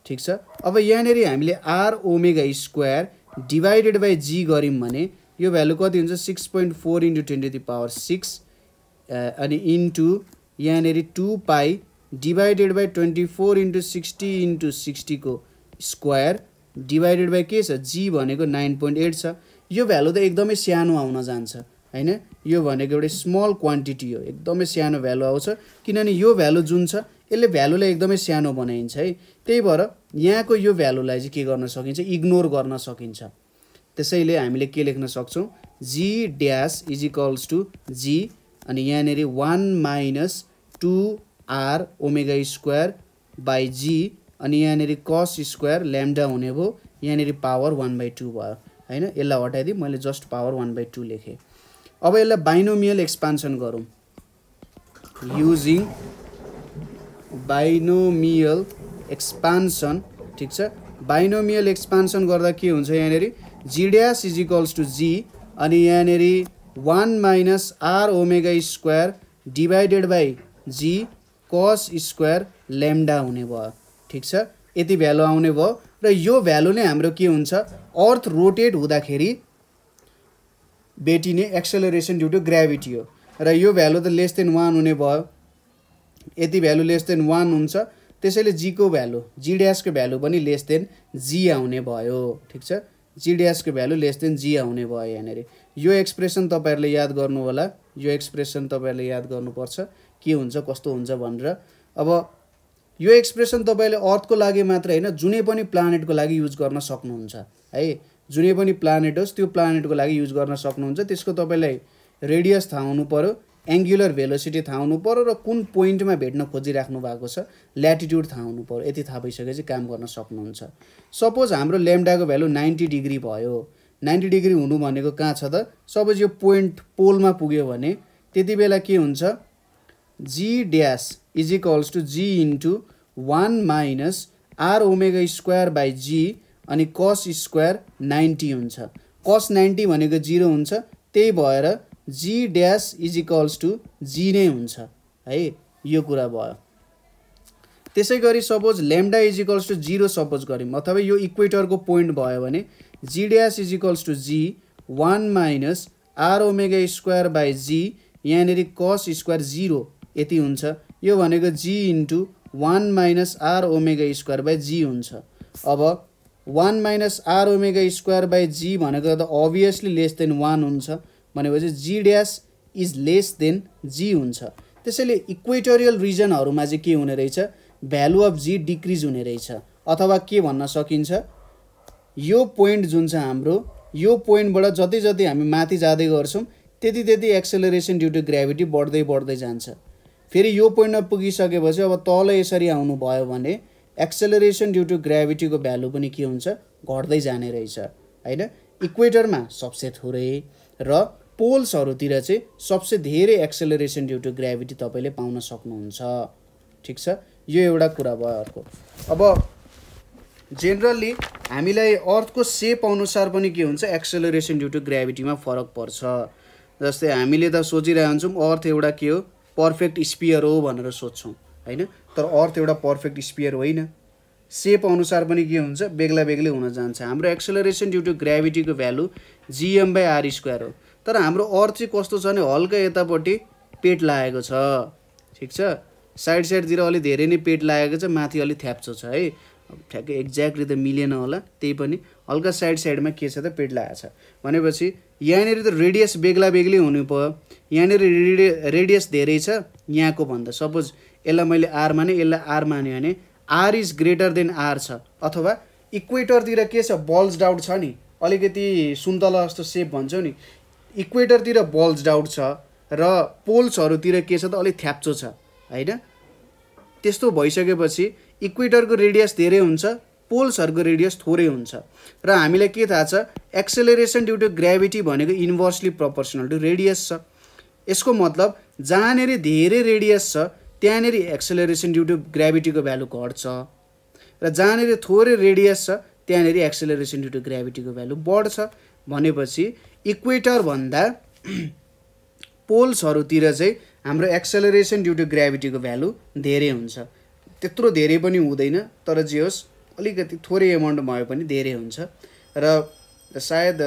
ठिक छ अब यहाँनिर हामीले R omega square divided by G गऱ्यौँ भने यो भ्यालु कति हुन्छ six point four into ten to the power six अनि इन्टु यहाँनिर two pi divided by twenty four into sixty into सिक्सटीको स्क्वायर डिभाइडेड बाई के छ जी भनेको नाइन पोइन्ट एट छ यो भ्यालु त एकदमै सानो आउन जान्छ होइन यो भनेको एउटा स्मल क्वान्टिटी हो एकदमै सानो भ्यालु आउँछ किनभने यो भ्यालु जुन छ यसले भ्यालुलाई एकदमै सानो बनाइन्छ है त्यही भएर यहाँको यो भ्यालुलाई चाहिँ के गर्न सकिन्छ इग्नोर गर्न सकिन्छ त्यसैले हामीले के लेख्न सक्छौँ G dash is equals to G अनि यहाँनिर one minus two R omega square by G अनि यहाँनिर कस स्क्वायर ल्याम्डा हुने भयो यहाँनिर पावर वान बाई टू भयो होइन यसलाई हटाइदिएँ मैले just power one by two लेखेँ अब यसलाई बाइनोमियल एक्सपान्सन गरौँ युजिङ बाइनोमियल एक्सपान्सन ठिक छ बाइनोमियल एक्सपान्सन गर्दा के हुन्छ यहाँनिर जिड्यास इजिकल्स टु जी अनि यहाँनिर one minus R omega square divided by G cos square lambda हुने भयो ठिक छ यति भ्यालु आउने भयो र यो भ्यालु नै हाम्रो के हुन्छ अर्थ रोटेट हुँदाखेरि भेटिने एक्सेलरेसन ड्यु टु ग्राभिटी हो र यो भ्यालु त लेस देन वान हुने भयो यति भ्यालु लेस देन वान हुन्छ त्यसैले जीको भ्यालु जी ड्यासको भ्यालु पनि लेस देन जी आउने भयो ठिक छ जी ड्यासको भ्यालु लेस देन जी आउने भयो यहाँनिर यो एक्सप्रेसन तपाईँहरूले याद गर्नु होला यो एक्सप्रेसन तपाईँहरूले याद गर्नुपर्छ के हुन्छ कस्तो हुन्छ भनेर अब यो एक्सप्रेसन तपाईँले अर्थको लागि मात्र होइन जुनै पनि प्लानेटको लागि युज गर्न सक्नुहुन्छ है जुनै पनि प्लानेट होस् त्यो प्लानेटको लागि युज गर्न सक्नुहुन्छ त्यसको तपाईँलाई रेडियस थाहा हुनु पऱ्यो एङ्गुलर भेलोसिटी थाहा हुनु पऱ्यो र कुन पोइन्टमा भेट्न खोजिराख्नु भएको छ ल्याटिट्युड थाहा हुनु पऱ्यो यति थाहा भइसकेपछि काम गर्न सक्नुहुन्छ सपोज हाम्रो लेम्डाको भ्यालु नाइन्टी डिग्री भयो नाइन्टी डिग्री हुनु भनेको कहाँ छ त सपोज यो पोइन्ट पोलमा पुग्यो भने त्यति बेला के हुन्छ G dash is equals to G into one minus R omega square by G अनि कस स्क्वायर नाइन्टी हुन्छ कस नाइन्टी भनेको जिरो हुन्छ त्यही भएर G dash is equals to G नै हुन्छ है यो कुरा भयो त्यसै गरी suppose lambda is equals to zero suppose गऱ्यौँ अथवा यो इक्वेटरको पोइन्ट भयो भने G dash is equals to G one minus R omega square by G यहाँनिर कस स्क्वायर जिरो यति हुन्छ यो भनेको G into one minus R omega square by G हुन्छ अब one minus R omega square by G भनेको त obviously less than one हुन्छ भनेपछि G dash is less than G हुन्छ त्यसैले इक्वेटोरियल रिजनहरूमा चाहिँ के हुने रहेछ भ्यालु अफ जी डिक्रिज हुने रहेछ अथवा के भन्न सकिन्छ यो पोइन्ट जुन छ हाम्रो यो पोइन्टबाट जति जति हामी माथि जाँदै गर्छौँ त्यति त्यति एक्सेलरेसन ड्यु टु ग्राभिटी बढ्दै बढ्दै जान्छ फेरि यो पोइन्टमा पुगिसकेपछि अब तल यसरी आउनुभयो भने एक्सेलरेसन ड्यु टु ग्राभिटीको भ्यालु पनि के हुन्छ घट्दै जाने रहेछ होइन इक्वेटरमा सबसे थोरै र पोल्सहरूतिर चाहिँ सबसे धेरै एक्सेलरेसन ड्यु टु ग्राभिटी तपाईँले पाउन सक्नुहुन्छ ठिक छ यो एउटा कुरा भयो अर्को अब जेनरल्ली हामीलाई अर्थको सेप अनुसार पनि के हुन्छ एक्सेलरेसन ड्यु टु ग्राभिटीमा फरक पर्छ जस्तै हामीले त सोचिरहेको हुन्छौँ अर्थ एउटा के हो पर्फेक्ट स्पियर हो भनेर सोध्छौँ होइन तर अर्थ एउटा पर्फेक्ट स्पियर होइन सेप अनुसार पनि के हुन्छ बेग्ला बेग्लै हुन जान्छ हाम्रो एक्सेलरेसन ड्यु टु ग्राभिटीको value GM by R square हो तर हाम्रो अर चाहिँ कस्तो छ भने हल्का यतापट्टि पेट लागेको छ ठिक छ साइड साइडतिर अलि धेरै नै पेट लागेको छ माथि अलिक थ्याप्चो छ है ठ्याक्कै एक्ज्याक्टली त मिलेन होला त्यही पनि हल्का साइड साइडमा के छ त पेट लागेको छ भनेपछि यहाँनिर त रेडियस बेग्ला बेग्लै हुनु पऱ्यो यहाँनिर रेडिय रेडियस धेरै छ यहाँको भन्दा सपोज यसलाई मैले आर माने यसलाई आर माने भने R is greater than R छ अथवा इक्वेटरतिर के छ बल्स डाउट छ नि अलिकति सुन्तला जस्तो सेप भन्छौ नि इक्वेटरतिर बल्स डाउट छ र पोल्सहरूतिर के छ त अलिक थ्याप्चो छ होइन त्यस्तो भइसकेपछि इक्वेटरको रेडियस धेरै हुन्छ पोल्सहरूको रेडियस थोरै हुन्छ र हामीलाई के थाहा छ एक्सेलेरेसन ड्यु टु ग्राभिटी भनेको इन्भर्सली प्रपोर्सनल टु रेडियस छ यसको मतलब जहाँनेरि धेरै रेडियस छ त्यहाँनिर एक्सेलेरेसन ड्यु टु ग्राभिटीको भ्यालु घट्छ र जहाँनिर थोरै रेडियस छ त्यहाँनिर एक्सेलेरेसन ड्यु टु ग्राभिटीको भ्यालु बढ्छ भनेपछि इक्वेटरभन्दा पोल्सहरूतिर चाहिँ हाम्रो एक्सेलरेसन ड्यु टु ग्राभिटीको भ्यालु धेरै हुन्छ त्यत्रो धेरै पनि हुँदैन तर जे होस् अलिकति थोरै एमाउन्ट भए पनि धेरै हुन्छ र सायद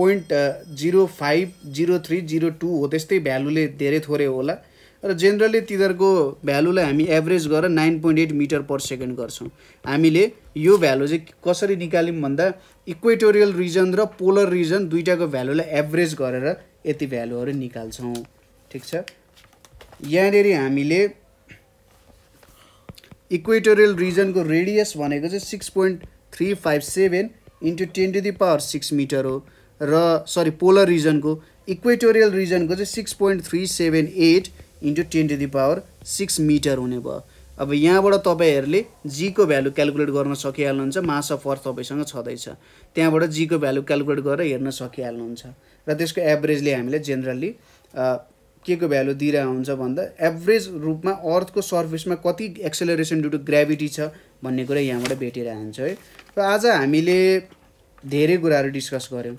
point zero five zero three zero two हो त्यस्तै भ्यालुले धेरै थोरै होला र जेनरली तिनीहरूको भ्यालुलाई हामी एभरेज गरेर nine point eight meter per second गर्छौँ हामीले यो भ्यालु चाहिँ कसरी निकाल्यौँ भन्दा इक्वेटोरियल रिजन र पोलर रिजन दुइटाको भ्यालुलाई एभरेज गरेर यति भ्यालुहरू निकाल्छौँ ठिक छ यहाँनिर हामीले इक्वेटोरियल रिजनको रेडियस भनेको चाहिँ six point three five seven into ten to the power six meter हो र सरी पोलर रिजनको इक्वेटोरियल रिजनको चाहिँ six point three seven eight into ten to the power six meter हुने भयो अब यहाँबाट तपाईँहरूले जीको भ्यालु क्यालकुलेट गर्न सकिहाल्नुहुन्छ मास अफ अर्थ तपाईँसँग छँदैछ त्यहाँबाट जीको भ्यालु क्यालकुलेट गरेर हेर्न सकिहाल्नुहुन्छ र त्यसको एभरेजले हामीले जेनरली के को भ्यालु दिइरहेको हुन्छ भन्दा एभरेज रूपमा अर्थको सर्फेसमा कति एक्सेलरेसन ड्यु टु ग्राभिटी छ भन्ने कुरा यहाँबाट भेटिरहेको हुन्छ है र आज हामीले धेरै कुराहरू डिस्कस गऱ्यौँ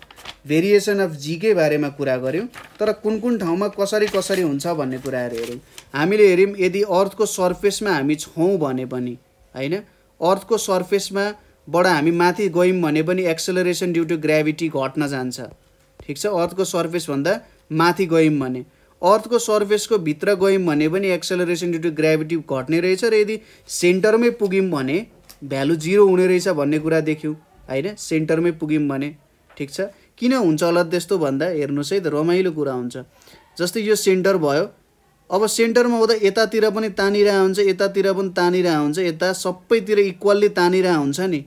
भेरिएसन अफ जीकै बारेमा कुरा गऱ्यौँ तर कुन कुन ठाउँमा कसरी कसरी हुन्छ भन्ने कुराहरू हेऱ्यौँ हामीले हेऱ्यौँ यदि अर्थको सर्फेसमा हामी छौँ भने पनि होइन अर्थको सर्फेसमा सर्फेसमाबाट हामी माथि गयौँ भने पनि एक्सेलरेसन ड्यु टु ग्राभिटी घट्न जान्छ ठिक छ अर्थको सर्फेसभन्दा माथि गयौँ भने अर्थको सर्फेसको भित्र गयौँ भने पनि एक्सेलरेसन ड्यु टु ग्राभिटी घट्ने रहेछ र यदि सेन्टरमै पुग्यौँ भने भ्यालु जिरो हुने रहेछ भन्ने कुरा देख्यौँ होइन सेन्टरमै पुग्यौँ भने ठिक छ किन हुन्छ होला त्यस्तो भन्दा हेर्नुहोस् है त रमाइलो कुरा हुन्छ जस्तै यो सेन्टर भयो अब सेन्टरमा हुँदा यतातिर पनि तानिरहेको हुन्छ यतातिर पनि तानिरहेको हुन्छ यता सबैतिर इक्वल्ली तानिरहेको हुन्छ नि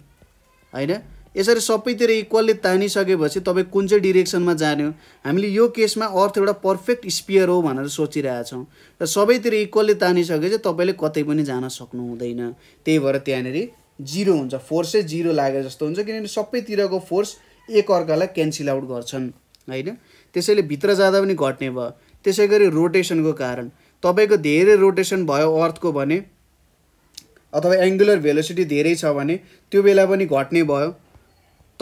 होइन यसरी सबैतिर इक्वल्ली तानिसकेपछि तपाईँ कुन चाहिँ डिरेक्सनमा जाने हो हामीले यो केसमा अर्थ एउटा पर्फेक्ट स्पियर हो भनेर सोचिरहेछौँ र सबैतिर इक्वल्ली तानिसकेपछि तपाईँले कतै पनि जान सक्नु हुँदैन त्यही भएर त्यहाँनिर जिरो हुन्छ फोर्सै जिरो लागेर जस्तो हुन्छ किनभने सबैतिरको फोर्स एकअर्कालाई क्यान्सिल आउट गर्छन् होइन त्यसैले भित्र जाँदा पनि घट्ने भयो त्यसै गरी रोटेसनको कारण तपाईँको धेरै रोटेसन भयो अर्थको भने अथवा एङ्गुलर भेलोसिटी धेरै छ भने त्यो बेला पनि घट्ने भयो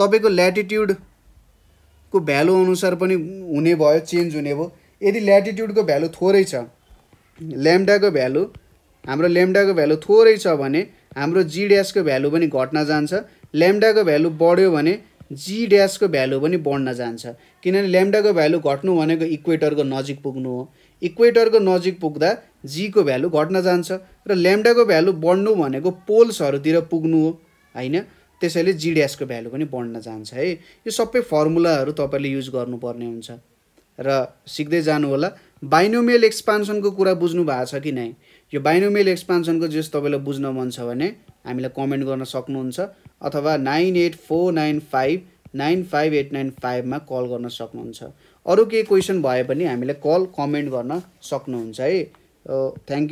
तपाईँको ल्याटिट्युडको भ्यालु अनुसार पनि हुने भयो चेन्ज हुने भयो यदि ल्याटिट्युडको भ्यालु थोरै छ ल्याम्डाको भ्यालु हाम्रो ल्याम्डाको भ्यालु थोरै छ भने हाम्रो जी ड्यासको भ्यालु पनि घट्न जान्छ ल्याम्डाको भ्यालु बढ्यो भने जी ड्यासको भ्यालु पनि बढ्न जान्छ किनभने ल्याम्डाको भ्यालु घट्नु भनेको इक्वेटरको नजिक पुग्नु हो इक्वेटरको नजिक पुग्दा जीको भ्यालु घट्न जान्छ र ल्याम्डाको भ्यालु बढ्नु भनेको पोल्सहरूतिर पुग्नु हो होइन त्यसैले जी ड्यासको भ्यालु पनि बढ्न जान्छ है यो सबै फर्मुलाहरू तपाईँले युज गर्नुपर्ने हुन्छ र सिक्दै जानु होला बाइनोमियल एक्सपान्सनको कुरा बुझ्नु भएको छ कि नै यो बाइनोमेल एक्सपान्सनको जस तपाईँलाई बुझ्न मन छ भने हामीलाई कमेन्ट गर्न सक्नुहुन्छ अथवा nine eight four nine five nine five eight nine फाइभमा कल गर्न सक्नुहुन्छ अरू केही क्वेसन भए पनि हामीलाई कल कमेन्ट गर्न सक्नुहुन्छ है थ्याङ्क यू